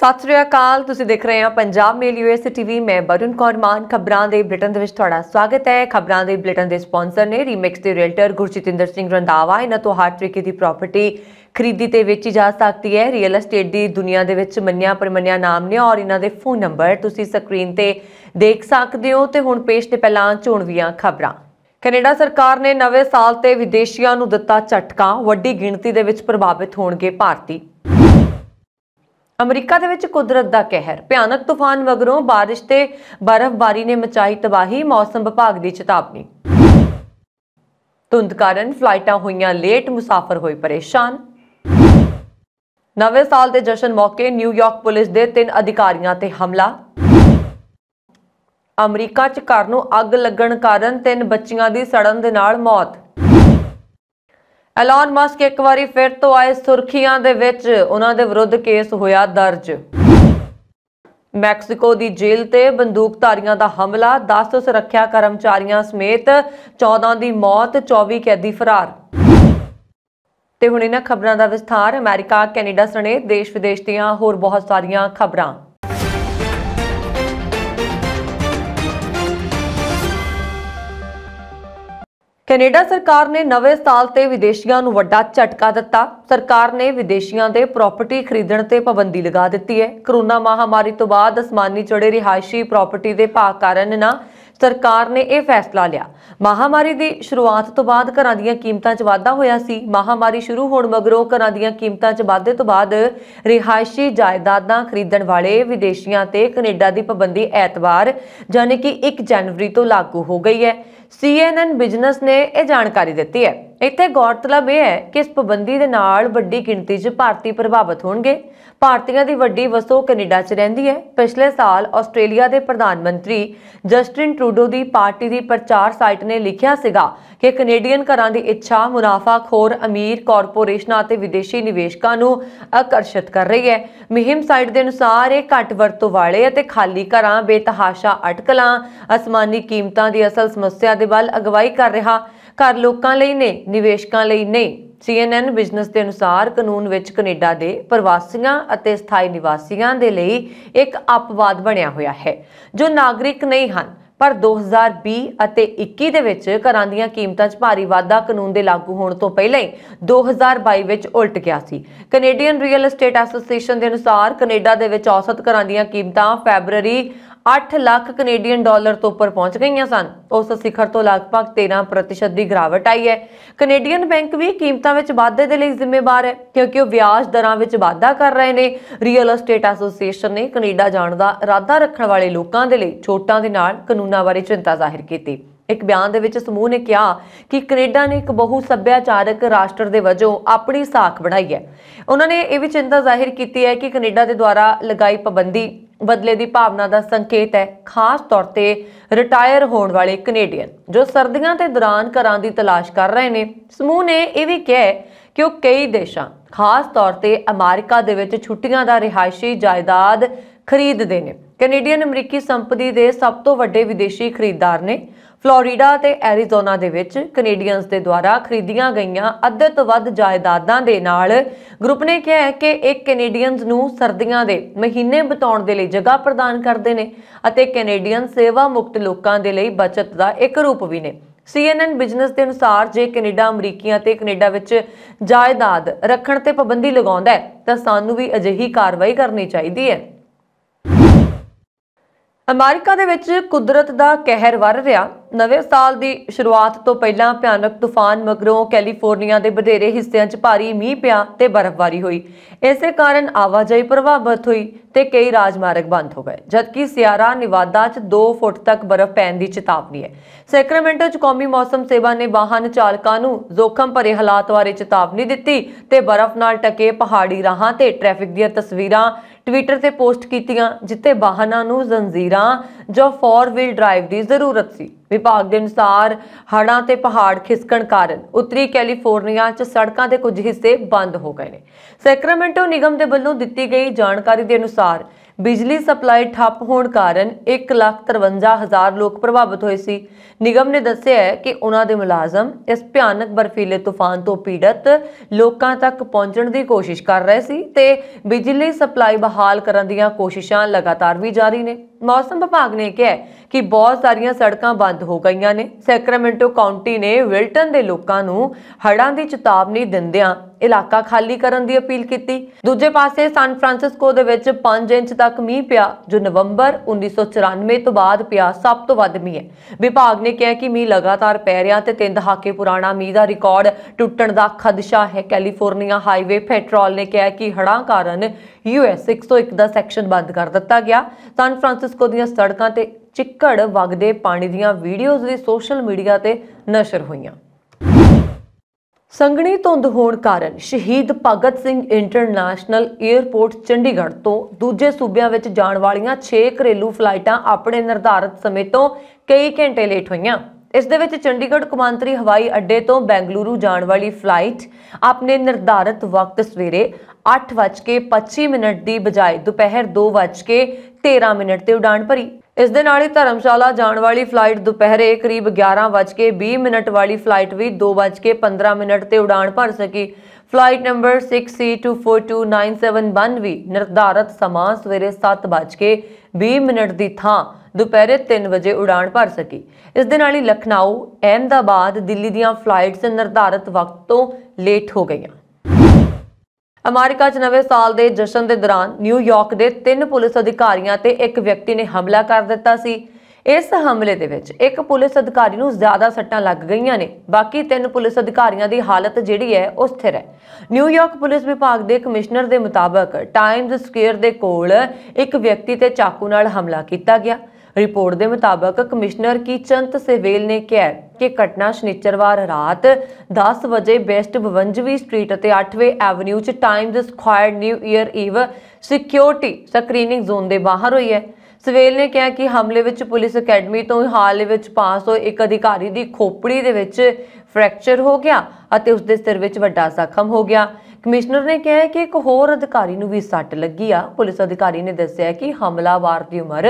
ਸਤਿ ਸ੍ਰੀ ਅਕਾਲ ਤੁਸੀਂ ਦੇਖ ਰਹੇ ਹੋ ਪੰਜਾਬ ਮੇਲ ਯੂਐਸਏ ਟੀਵੀ ਮੈਂ ਬਰੁਨ ਕੌਰ ਮਾਨ ਖਬਰਾਂ ਦੇ ਬ੍ਰਿਟਨ ਦੇ ਵਿੱਚ ਤੁਹਾਡਾ ਸਵਾਗਤ ਹੈ ਖਬਰਾਂ ਦੇ ਬ੍ਰਿਟਨ ਦੇ ਸਪਾਂਸਰ ਨੇ ਰੀਮਿਕਸ ਦੇ ਰੀਅਲਟਰ ਗੁਰਜੀਤਿੰਦਰ ਸਿੰਘ ਰੰਦਾਵਾ ਇਹਨਾਂ ਤੋਂ ਹਰ ਤਰੀਕੇ ਦੀ ਪ੍ਰਾਪਰਟੀ ਖਰੀਦੀ ਤੇ ਵੇਚੀ ਜਾ ਸਕਦੀ ਹੈ ਰੀਅਲ ਏਸਟੇਟ ਦੀ ਦੁਨੀਆ ਦੇ ਵਿੱਚ ਮੰਨਿਆ ਪਰਮੰਨਿਆ ਨਾਮ ਨੇ ਔਰ ਇਹਨਾਂ ਦੇ ਫੋਨ ਨੰਬਰ ਤੁਸੀਂ ਸਕਰੀਨ ਤੇ ਦੇਖ ਸਕਦੇ ਹੋ ਤੇ ਹੁਣ ਪੇਸ਼ ਤੇ ਪਹਿਲਾਂ ਝੋਣਵੀਆਂ ਖਬਰਾਂ ਕੈਨੇਡਾ ਸਰਕਾਰ ਨੇ ਨਵੇਂ ਸਾਲ ਤੇ ਵਿਦੇਸ਼ੀਆਂ ਨੂੰ ਦਿੱਤਾ ਝਟਕਾ ਵੱਡੀ ਗਿਣਤੀ ਦੇ ਵਿੱਚ ਪ੍ਰਭਾਵਿਤ ਹੋਣਗੇ ਭਾਰਤੀ ਅਮਰੀਕਾ ਦੇ ਵਿੱਚ ਕੁਦਰਤ ਦਾ ਕਹਿਰ ਭਿਆਨਕ ਤੂਫਾਨ ਮਗਰੋਂ بارش ਤੇ ਬਰਫ਼ਬਾਰੀ ਨੇ ਮਚਾਈ ਤਬਾਹੀ ਮੌਸਮ ਵਿਭਾਗ ਦੀ ਚੇਤਾਵਨੀ ਧੁੰਦ ਕਾਰਨ ਫਲਾਈਟਾਂ ਹੋਈਆਂ ਲੇਟ ਮੁਸਾਫਰ ਹੋਏ ਪਰੇਸ਼ਾਨ ਨਵੇਂ ਸਾਲ ਦੇ ਜਸ਼ਨ ਮੌਕੇ ਨਿਊਯਾਰਕ ਪੁਲਿਸ ਦੇ ਤਿੰਨ ਅਧਿਕਾਰੀਆਂ ਤੇ ਹਮਲਾ ਅਮਰੀਕਾ 'ਚ ਘਰ ਨੂੰ ਅੱਗ ਲੱਗਣ ਕਾਰਨ ਤਿੰਨ ਬੱਚੀਆਂ ਦੀ ਸੜਨ ਦੇ ਨਾਲ ਮੌਤ ਐਲਨ ਮਸਕ ਇੱਕ ਵਾਰੀ ਫਿਰ ਤੋਂ ਆਏ ਸੁਰਖੀਆਂ ਦੇ ਵਿੱਚ ਉਹਨਾਂ ਦੇ ਵਿਰੁੱਧ ਕੇਸ ਹੋਇਆ ਦਰਜ ਮੈਕਸੀਕੋ ਦੀ ਜੇਲ੍ਹ ਤੇ ਬੰਦੂਕਧਾਰੀਆਂ ਦਾ ਹਮਲਾ 10 ਸੁਰੱਖਿਆ ਕਰਮਚਾਰੀਆਂ ਸਮੇਤ 14 ਦੀ ਮੌਤ 24 ਕੈਦੀ ਫਰਾਰ ਤੇ ਹੁਣ ਇਹਨਾਂ ਖਬਰਾਂ ਦਾ ਵਿਸਥਾਰ ਅਮਰੀਕਾ ਕੈਨੇਡਾ ਸਣੇ ਦੇਸ਼ ਵਿਦੇਸ਼ ਦੀਆਂ ਹੋਰ ਬਹੁਤ ਸਾਰੀਆਂ ਖਬਰਾਂ ਕੈਨੇਡਾ ਸਰਕਾਰ ਨੇ ਨਵੇਂ ਸਾਲ ਤੇ ਵਿਦੇਸ਼ੀਆਂ ਨੂੰ ਵੱਡਾ ਝਟਕਾ ਦਿੱਤਾ ਸਰਕਾਰ ਨੇ ਵਿਦੇਸ਼ੀਆਂ ਦੇ ਪ੍ਰਾਪਰਟੀ ਖਰੀਦਣ ਤੇ ਪਾਬੰਦੀ ਲਗਾ ਦਿੱਤੀ ਹੈ ਕਰੋਨਾ ਮਹਾਮਾਰੀ ਤੋਂ ਬਾਅਦ ਅਸਮਾਨੀ ਚੜੇ ਰਿਹਾਇਸ਼ੀ ਪ੍ਰਾਪਰਟੀ ਦੇ ਭਾਅ ਕਾਰਨ ਨਾ ਸਰਕਾਰ ਨੇ ਇਹ ਫੈਸਲਾ ਲਿਆ ਮਹਾਮਾਰੀ ਦੀ ਸ਼ੁਰੂਆਤ ਤੋਂ ਬਾਅਦ ਘਰਾਂ ਦੀਆਂ ਕੀਮਤਾਂ 'ਚ ਵਾਧਾ ਹੋਇਆ ਸੀ ਮਹਾਮਾਰੀ ਸ਼ੁਰੂ ਹੋਣ ਮਗਰੋਂ ਘਰਾਂ ਦੀਆਂ ਕੀਮਤਾਂ 'ਚ ਵਾਧੇ ਤੋਂ ਬਾਅਦ ਰਿਹਾਇਸ਼ੀ ਜਾਇਦਾਦਾਂ ਖਰੀਦਣ ਵਾਲੇ ਵਿਦੇਸ਼ੀਆਂ ਤੇ ਕੈਨੇਡਾ ਦੀ ਪਾਬੰਦੀ ਐਤਵਾਰ ਯਾਨੀ ਕਿ 1 ਜਨਵਰੀ ਤੋਂ ਲਾਗੂ ਹੋ ਗਈ ਹੈ ਸੀਐਨਐਨ ਬਿਜ਼ਨਸ ਨੇ ਇਹ ਜਾਣਕਾਰੀ ਦਿੱਤੀ ਹੈ ਇੱਥੇ ਗੌਰਤਲਬ ਇਹ ਹੈ ਕਿ ਇਸ ਪਾਬੰਦੀ ਦੇ ਨਾਲ ਵੱਡੀ ਗਿਣਤੀ 'ਚ ਭਾਰਤੀ ਪ੍ਰਭਾਵਿਤ ਹੋਣਗੇ ਭਾਰਤੀਆਂ ਦੀ ਵੱਡੀ ਵਸੋਂ ਕੈਨੇਡਾ 'ਚ ਰਹਿੰਦੀ ਹੈ ਪਿਛਲੇ ਸਾਲ ਆਸਟ੍ਰੇਲੀਆ ਦੇ ਪ੍ਰਧਾਨ ਮੰਤਰੀ ਜਸਟਿਨ ਟਰੂਡੋ ਦੀ ਪਾਰਟੀ ਦੀ ਪ੍ਰਚਾਰ ਸਾਈਟ ਨੇ ਲਿਖਿਆ ਸੀਗਾ ਕਿ ਕੈਨੇਡੀਅਨ ਘਰਾਂ ਦੀ ਇੱਛਾ ਮੁਨਾਫਾਖੋਰ ਅਮੀਰ ਕਾਰਪੋਰੇਸ਼ਨਾਂ ਅਤੇ ਵਿਦੇਸ਼ੀ ਨਿਵੇਸ਼ਕਾਂ ਨੂੰ ਆਕਰਸ਼ਿਤ ਕਰ ਰਹੀ ਹੈ ਮਹਿਮ ਸਾਈਟ ਦੇ ਅਨੁਸਾਰ ਇਹ ਘੱਟ ਵਰਤੋਂ ਵਾਲੇ ਅਤੇ ਖਾਲੀ ਘਰਾਂ ਬੇਤਹਾਸ਼ਾ ਅਟਕਲਾਂ ਅਸਮਾਨੀ ਕੀਮਤਾਂ ਦੀ ਅਸਲ ਸਮੱਸਿਆ ਦੇ ਵੱਲ ਅਗਵਾਈ ਕਰ ਰਿਹਾ ਘਰ ਲੋਕਾਂ ਲਈ ਨੇ ਨਿਵੇਸ਼ਕਾਂ ਲਈ ਨਹੀਂ CNN ਬਿਜ਼ਨਸ ਦੇ ਅਨੁਸਾਰ ਕਾਨੂੰਨ ਵਿੱਚ ਕੈਨੇਡਾ ਦੇ ਪ੍ਰਵਾਸੀਆਂ ਅਤੇ ਸਥਾਈ ਨਿਵਾਸੀਆਂ ਦੇ ਲਈ ਇੱਕ ਅਪਵਾਦ ਬਣਿਆ ਹੋਇਆ ਹੈ ਜੋ ਨਾਗਰਿਕ ਨਹੀਂ ਹਨ ਪਰ 2020 ਅਤੇ 21 ਦੇ ਵਿੱਚ ਘਰਾਂ ਦੀਆਂ ਕੀਮਤਾਂ 'ਚ ਭਾਰੀ ਵਾਧਾ ਕਾਨੂੰਨ ਦੇ ਲਾਗੂ ਹੋਣ ਤੋਂ ਪਹਿਲਾਂ ਹੀ 2022 ਵਿੱਚ ਉਲਟ ਗਿਆ ਸੀ ਕੈਨੇਡੀਅਨ ਰੀਅਲ ਏਸਟੇਟ ਐਸੋਸੀਏਸ਼ਨ ਦੇ ਅਨੁਸਾਰ ਕੈਨੇਡਾ ਦੇ ਵਿੱਚ ਔਸਤ ਘਰਾਂ ਦੀਆਂ ਕੀਮਤਾਂ ਫੈਬਰੂਰੀ 8 ਲੱਖ ਕੈਨੇਡੀਅਨ ਡਾਲਰ ਤੋਂ ਉੱਪਰ ਪਹੁੰਚ ਗਈਆਂ ਸਨ ਉਸ ਸਿਖਰ ਤੋਂ ਲਗਭਗ 13% ਦੀ ਗਿਰਾਵਟ ਆਈ ਹੈ ਕੈਨੇਡੀਅਨ ਬੈਂਕ ਵੀ ਕੀਮਤਾਂ ਵਿੱਚ ਵਾਧੇ ਦੇ ਲਈ ਜ਼ਿੰਮੇਵਾਰ ਹੈ ਕਿਉਂਕਿ ਉਹ ਵਿਆਜ ਦਰਾਂ ਵਿੱਚ ਵਾਧਾ ਕਰ ਰਹੇ ਨੇ ਰੀਅਲ ਅਸਟੇਟ ਐਸੋਸੀਏਸ਼ਨ ਨੇ ਕੈਨੇਡਾ ਜਾਣ ਦਾ ਇਰਾਦਾ ਰੱਖਣ ਵਾਲੇ ਲੋਕਾਂ ਦੇ ਲਈ ਛੋਟਾਂ ਦੇ ਨਾਲ ਕਾਨੂੰਨਾਂ ਬਾਰੇ ਚਿੰਤਾ ਜ਼ਾਹਿਰ ਕੀਤੀ ਇੱਕ ਬਿਆਨ ਦੇ ਵਿੱਚ ਸਮੂਹ ਨੇ ਕਿਹਾ ਕਿ ਕੈਨੇਡਾ ਨੇ ਇੱਕ ਬਹੁ ਸੱਭਿਆਚਾਰਕ ਰਾਸ਼ਟਰ ਦੇ ਵਜੋਂ ਆਪਣੀ ਸਾਖ ਬਣਾਈ ਹੈ ਉਹਨਾਂ ਨੇ ਇਹ ਵੀ ਚਿੰਤਾ ਜ਼ਾਹਿਰ ਕੀਤੀ ਹੈ ਕਿ ਕੈਨੇਡਾ ਦੇ ਦੁਆਰਾ ਲਗਾਈ ਪਾਬੰਦੀ ਬਦਲੇ ਦੀ ਭਾਵਨਾ ਦਾ ਸੰਕੇਤ ਹੈ ਖਾਸ ਤੌਰ ਤੇ ਰਿਟਾਇਰ ਹੋਣ ਵਾਲੇ ਕੈਨੇਡੀਅਨ ਜੋ ਸਰਦੀਆਂ ਦੇ ਦੌਰਾਨ ਘਰਾਂ ਦੀ ਤਲਾਸ਼ ਕਰ ਰਹੇ ਨੇ ਸਮੂਹ ਨੇ ਇਹ ਵੀ ਕਿਹਾ ਕਿ ਉਹ ਕਈ ਦੇਸ਼ਾਂ ਖਾਸ ਤੌਰ ਤੇ ਅਮਰੀਕਾ ਦੇ ਵਿੱਚ ਛੁੱਟੀਆਂ ਦਾ ਰਿਹਾਇਸ਼ੀ ਜਾਇਦਾਦ ਖਰੀਦਦੇ ਨੇ ਕੈਨੇਡੀਅਨ ਅਮਰੀਕੀ ਸੰਪਤੀ ਦੇ ਸਭ ਤੋਂ ਵੱਡੇ ਵਿਦੇਸ਼ੀ ਖਰੀਦਦਾਰ ਨੇ ਫਲੋਰੀਡਾ ਤੇ ਐਰੀਜ਼ੋਨਾ ਦੇ ਵਿੱਚ ਕੈਨੇਡੀਅਨਸ ਦੇ ਦੁਆਰਾ ਖਰੀਦੀਆਂ ਗਈਆਂ ਅੱਧੇ ਤੋਂ ਵੱਧ ਜਾਇਦਾਦਾਂ ਦੇ ਨਾਲ ਗਰੁੱਪ ਨੇ ਕਿਹਾ ਹੈ ਕਿ ਇਹ ਕੈਨੇਡੀਅਨਸ ਨੂੰ ਸਰਦੀਆਂ ਦੇ ਮਹੀਨੇ ਬਤਾਉਣ ਦੇ ਲਈ ਜਗ੍ਹਾ ਪ੍ਰਦਾਨ ਕਰਦੇ ਨੇ ਅਤੇ ਕੈਨੇਡੀਅਨ ਸੇਵਾ ਮੁਕਤ ਲੋਕਾਂ ਦੇ ਲਈ ਬਚਤ ਦਾ ਇੱਕ ਰੂਪ ਵੀ ਨੇ CNN ਬਿਜ਼ਨਸ ਦੇ ਅਨੁਸਾਰ ਜੇ ਕੈਨੇਡਾ ਅਮਰੀਕੀਆਂ ਤੇ ਕੈਨੇਡਾ ਵਿੱਚ ਜਾਇਦਾਦ ਰੱਖਣ ਤੇ ਪਾਬੰਦੀ ਲਗਾਉਂਦਾ ਹੈ ਤਾਂ ਸਾਨੂੰ ਵੀ ਅਜਿਹੀ ਕਾਰਵਾਈ ਕਰਨੀ ਚਾਹੀਦੀ ਹੈ ਅਮਰੀਕਾ ਦੇ ਵਿੱਚ ਕੁਦਰਤ ਦਾ ਕਹਿਰ ਵਰ ਰਿਹਾ ਨਵੇਂ ਸਾਲ ਦੀ ਸ਼ੁਰੂਆਤ ਤੋਂ ਪਹਿਲਾਂ ਭਿਆਨਕ ਤੂਫਾਨ ਮਗਰੋਂ ਕੈਲੀਫੋਰਨੀਆ ਦੇ ਬਧੇਰੇ ਹਿੱਸਿਆਂ 'ਚ ਭਾਰੀ ਮੀਂਹ ਪਿਆ ਤੇ ਬਰਫ਼ਬਾਰੀ ਹੋਈ ਇਸੇ ਕਾਰਨ ਆਵਾਜਾਈ ਪ੍ਰਭਾਵਿਤ ਹੋਈ ਤੇ ਕਈ ਰਾਜਮਾਰਗ ਬੰਦ ਹੋ ਗਏ ਜਦਕਿ ਸਿਆਰਾ ਨਿਵਾਦਾ 'ਚ 2 ਫੁੱਟ ਤੱਕ ਬਰਫ਼ ਪੈਣ ਦੀ ਚੇਤਾਵਨੀ ਹੈ ਸੈਕਰਾਮੈਂਟੋ 'ਚ ਕੌਮੀ ਮੌਸਮ ਸੇਵਾ ਨੇ ਵਾਹਨ ਚਾਲਕਾਂ ਨੂੰ ਜ਼ੋਖਮ ਭਰੇ ਹਾਲਾਤ ਬਾਰੇ ਚੇਤਾਵਨੀ ਦਿੱਤੀ ਤੇ ਬਰਫ਼ ਨਾਲ ਟਕੇ ਪਹਾੜੀ ਰਾਹਾਂ ਤੇ ਟ੍ਰੈਫਿਕ ਦੀਆਂ ਤਸਵੀਰਾਂ ਟਵਿੱਟਰ ਤੇ ਪੋਸਟ ਕੀਤੀਆਂ ਜਿੱਤੇ ਵਾਹਨਾਂ ਨੂੰ ਜ਼ੰਜੀਰਾਂ ਜਾਂ ਫੋਰ ਵੀਲ ਡਰਾਈਵ ਦੀ ਜ਼ਰੂਰਤ ਸੀ ਵਿਭਾਗ ਦੇ ਅਨੁਸਾਰ ਹੜਾਂ ਤੇ ਪਹਾੜ ਖਿਸਕਣ ਕਾਰਨ ਉੱਤਰੀ ਕੈਲੀਫੋਰਨੀਆ 'ਚ ਸੜਕਾਂ ਦੇ ਕੁਝ ਹਿੱਸੇ ਬੰਦ ਹੋ ਗਏ ਨੇ ਸੈਕਰਾਮੈਂਟੋ ਨਿਗਮ ਦੇ ਵੱਲੋਂ ਦਿੱਤੀ ਗਈ ਜਾਣਕਾਰੀ ਦੇ ਅਨੁਸਾਰ ਬਿਜਲੀ ਸਪਲਾਈ ਠੱਪ ਹੋਣ ਕਾਰਨ 153000 ਲੋਕ ਪ੍ਰਭਾਵਿਤ ਹੋਏ ਸੀ ਨਿਗਮ ਨੇ ਦੱਸਿਆ ਹੈ ਕਿ ਉਹਨਾਂ ਦੇ ਮੁਲਾਜ਼ਮ ਇਸ ਭਿਆਨਕ ਬਰਫੀਲੇ ਤੂਫਾਨ ਤੋਂ ਪੀੜਤ ਲੋਕਾਂ ਤੱਕ ਪਹੁੰਚਣ ਦੀ ਕੋਸ਼ਿਸ਼ ਕਰ ਰਹੇ ਸੀ ਤੇ ਬਿਜਲੀ ਸਪਲਾਈ ਬਹਾਲ ਕਰਨ ਦੀਆਂ ਕੋਸ਼ਿਸ਼ਾਂ ਲਗਾਤਾਰ ਵੀ ਜਾਰੀ ਨੇ ਮੌਸਮ ਵਿਭਾਗ ਨੇ ਕਿਹਾ ਕਿ ਬਹੁਤ ਸਾਰੀਆਂ ਸੜਕਾਂ ਬੰਦ ਹੋ ਗਈਆਂ ਨੇ ਸੈਕਰਾਮੈਂਟੋ ਕਾਉਂਟੀ ਨੇ ਵਿਲਟਨ ਦੇ ਲੋਕਾਂ ਨੂੰ ਹੜ੍ਹਾਂ ਦੀ ਚੇਤਾਵਨੀ ਦਿੰਦਿਆਂ ਇਲਾਕਾ ਖਾਲੀ ਕਰਨ ਦੀ ਅਪੀਲ ਕੀਤੀ ਦੂਜੇ ਪਾਸੇ ਸਨ ਫਰਾਂਸਿਸਕੋ ਦੇ ਵਿੱਚ 5 ਇੰਚ ਤੱਕ ਮੀਂਹ ਪਿਆ ਜੋ ਨਵੰਬਰ 1994 ਤੋਂ ਬਾਅਦ ਪਿਆ ਸਭ ਤੋਂ ਵੱਧ ਮੀਂਹ ਹੈ ਵਿਭਾਗ ਨੇ ਕਿਹਾ ਕਿ ਮੀਂਹ ਲਗਾਤਾਰ ਪੈ ਰਿਹਾ ਤੇ ਤਿੰਨ ਦਹਾਕੇ ਪੁਰਾਣਾ ਮੀਂਹ ਦਾ ਰਿਕਾਰਡ ਟੁੱਟਣ ਦਾ ਖਦਸ਼ਾ ਹੈ ਕੈਲੀਫੋਰਨੀਆ ਹਾਈਵੇ ਪੈਟਰੋਲ ਨੇ ਕਿਹਾ ਕਿ ਹੜ੍ਹਾਂ ਕਾਰਨ ਯੂਐਸ 601 ਦਾ ਸੈਕਸ਼ਨ ਬੰਦ ਕਰ ਦਿੱਤਾ ਗਿਆ ਸਨ ਫਰਾਂਸਿਸ ਯੂਨੈਸਕੋ ਦੀਆਂ ਸੜਕਾਂ ਤੇ ਚਿੱਕੜ ਵਗਦੇ ਪਾਣੀ ਦੀਆਂ ਵੀਡੀਓਜ਼ ਵੀ ਸੋਸ਼ਲ ਮੀਡੀਆ ਤੇ ਨਸ਼ਰ ਹੋਈਆਂ ਸੰਗਣੀ ਧੁੰਦ ਹੋਣ ਕਾਰਨ ਸ਼ਹੀਦ ਭਗਤ ਸਿੰਘ ਇੰਟਰਨੈਸ਼ਨਲ 에ਅਰਪੋਰਟ ਚੰਡੀਗੜ੍ਹ ਤੋਂ ਦੂਜੇ ਸੂਬਿਆਂ ਵਿੱਚ ਜਾਣ ਵਾਲੀਆਂ 6 ਘਰੇਲੂ ਫਲਾਈਟਾਂ ਆਪਣੇ ਨਿਰਧਾਰਤ ਸਮੇਂ ਤੋਂ ਕਈ ਘੰਟੇ ਲੇਟ ਹੋਈਆਂ ਇਸ ਦੇ ਵਿੱਚ ਚੰਡੀਗੜ੍ਹ ਕਮਾਂਤਰੀ ਹਵਾਈ ਅੱਡੇ ਤੋਂ ਬੈਂਗਲੁਰੂ ਜਾਣ ਵਾਲੀ ਫਲਾਈਟ ਆਪਣੇ ਨਿਰਧਾਰਤ ਵਕਤ ਸਵੇਰੇ 8:25 ਦੀ ਬਜਾਏ ਦੁਪਹਿਰ 2:13 ਤੇ ਉਡਾਨ ਭਰੀ ਇਸ ਦੇ ਨਾਲ ਹੀ ਧਰਮਸ਼ਾਲਾ ਜਾਣ ਵਾਲੀ ਫਲਾਈਟ ਦੁਪਹਿਰੇ ਕਰੀਬ 11:20 ਵਾਲੀ ਫਲਾਈਟ ਵੀ 2:15 ਤੇ ਉਡਾਨ ਭਰ ਸਕੀ ਫਲਾਈਟ ਨੰਬਰ 6C242971 ਵੀ ਨਿਰਧਾਰਤ ਸਮਾਂ ਸਵੇਰੇ 7:20 ਦੀ ਥਾਂ ਦੁਪਹਿਰੇ 3 ਵਜੇ ਉਡਾਨ ਭਰ ਸਕੀ ਇਸ ਦੇ ਨਾਲ ਹੀ ਲਖਨਊ ਅਹਿਮਦਾਬਾਦ ਦਿੱਲੀ ਦੀਆਂ ਫਲਾਈਟਸ ਨਿਰਧਾਰਤ ਵਕਤ ਤੋਂ ਲੇਟ ਹੋ ਗਈਆਂ ਅਮਰੀਕਾ 'ਚ ਨਵੇਂ ਸਾਲ ਦੇ ਜਸ਼ਨ ਦੇ ਦੌਰਾਨ ਨਿਊਯਾਰਕ ਦੇ ਤਿੰਨ ਪੁਲਿਸ ਅਧਿਕਾਰੀਆਂ ਤੇ ਇੱਕ ਵਿਅਕਤੀ ਨੇ ਹਮਲਾ ਕਰ ਦਿੱਤਾ ਸੀ ਇਸ ਹਮਲੇ ਦੇ ਵਿੱਚ ਇੱਕ ਪੁਲਿਸ ਅਧਿਕਾਰੀ ਨੂੰ ਜ਼ਿਆਦਾ ਸੱਟਾਂ ਲੱਗ ਗਈਆਂ ਨੇ ਬਾਕੀ ਤਿੰਨ ਪੁਲਿਸ ਅਧਿਕਾਰੀਆਂ ਦੀ ਹਾਲਤ ਜਿਹੜੀ ਹੈ ਉਹ ਸਥਿਰ ਹੈ ਨਿਊਯਾਰਕ ਪੁਲਿਸ ਵਿਭਾਗ ਦੇ ਕਮਿਸ਼ਨਰ ਦੇ ਮੁਤਾਬਕ ਟਾਈਮਜ਼ ਸਕੁਅਰ ਦੇ ਕੋਲ ਇੱਕ ਵਿਅਕਤੀ ਤੇ ਚਾਕੂ ਨਾਲ ਹਮਲਾ ਕੀਤਾ ਗਿਆ ਦੇ ਮੁਤਾਬਕ ਕਮਿਸ਼ਨਰ ਕੀ ਚੰਤ ਸੇਵੇਲ ਨੇ ਕਿਹਾ ਕਿ ਘਟਨਾ ਸ਼ਨੀਚਰਵਾਰ ਰਾਤ 10 ਵਜੇ ਬੈਸਟ 52ਵੀਂ ਸਟਰੀਟ ਅਤੇ 8ਵੇਂ ਐਵਨਿਊ 'ਚ Times Square New Year eve security screening zone ਦੇ ਬਾਹਰ ਹੋਈ ਹੈ ਸਵੇਲ ਨੇ ਕਿਹਾ ਕਿ ਹਮਲੇ ਵਿੱਚ ਪੁਲਿਸ ਅਕੈਡਮੀ ਤੋਂ ਹਾਲ ਵਿੱਚ ਪਾਸ ਹੋਏ ਇੱਕ ਅਧਿਕਾਰੀ ਦੀ ਖੋਪੜੀ ਦੇ ਵਿੱਚ ਫ੍ਰੈਕਚਰ ਹੋ ਗਿਆ ਅਤੇ ਉਸ ਦੇ ਸਿਰ ਵਿੱਚ ਵੱਡਾ ਜ਼ਖਮ ਹੋ ਗਿਆ ਕਮਿਸ਼ਨਰ ਨੇ ਕਿਹਾ ਕਿ ਇੱਕ ਹੋਰ ਅਧਿਕਾਰੀ ਨੂੰ ਵੀ ਸੱਟ ਲੱਗੀ ਆ ਪੁਲਿਸ ਅਧਿਕਾਰੀ ਨੇ ਦੱਸਿਆ ਕਿ ਹਮਲਾਵਾਰ ਦੀ ਉਮਰ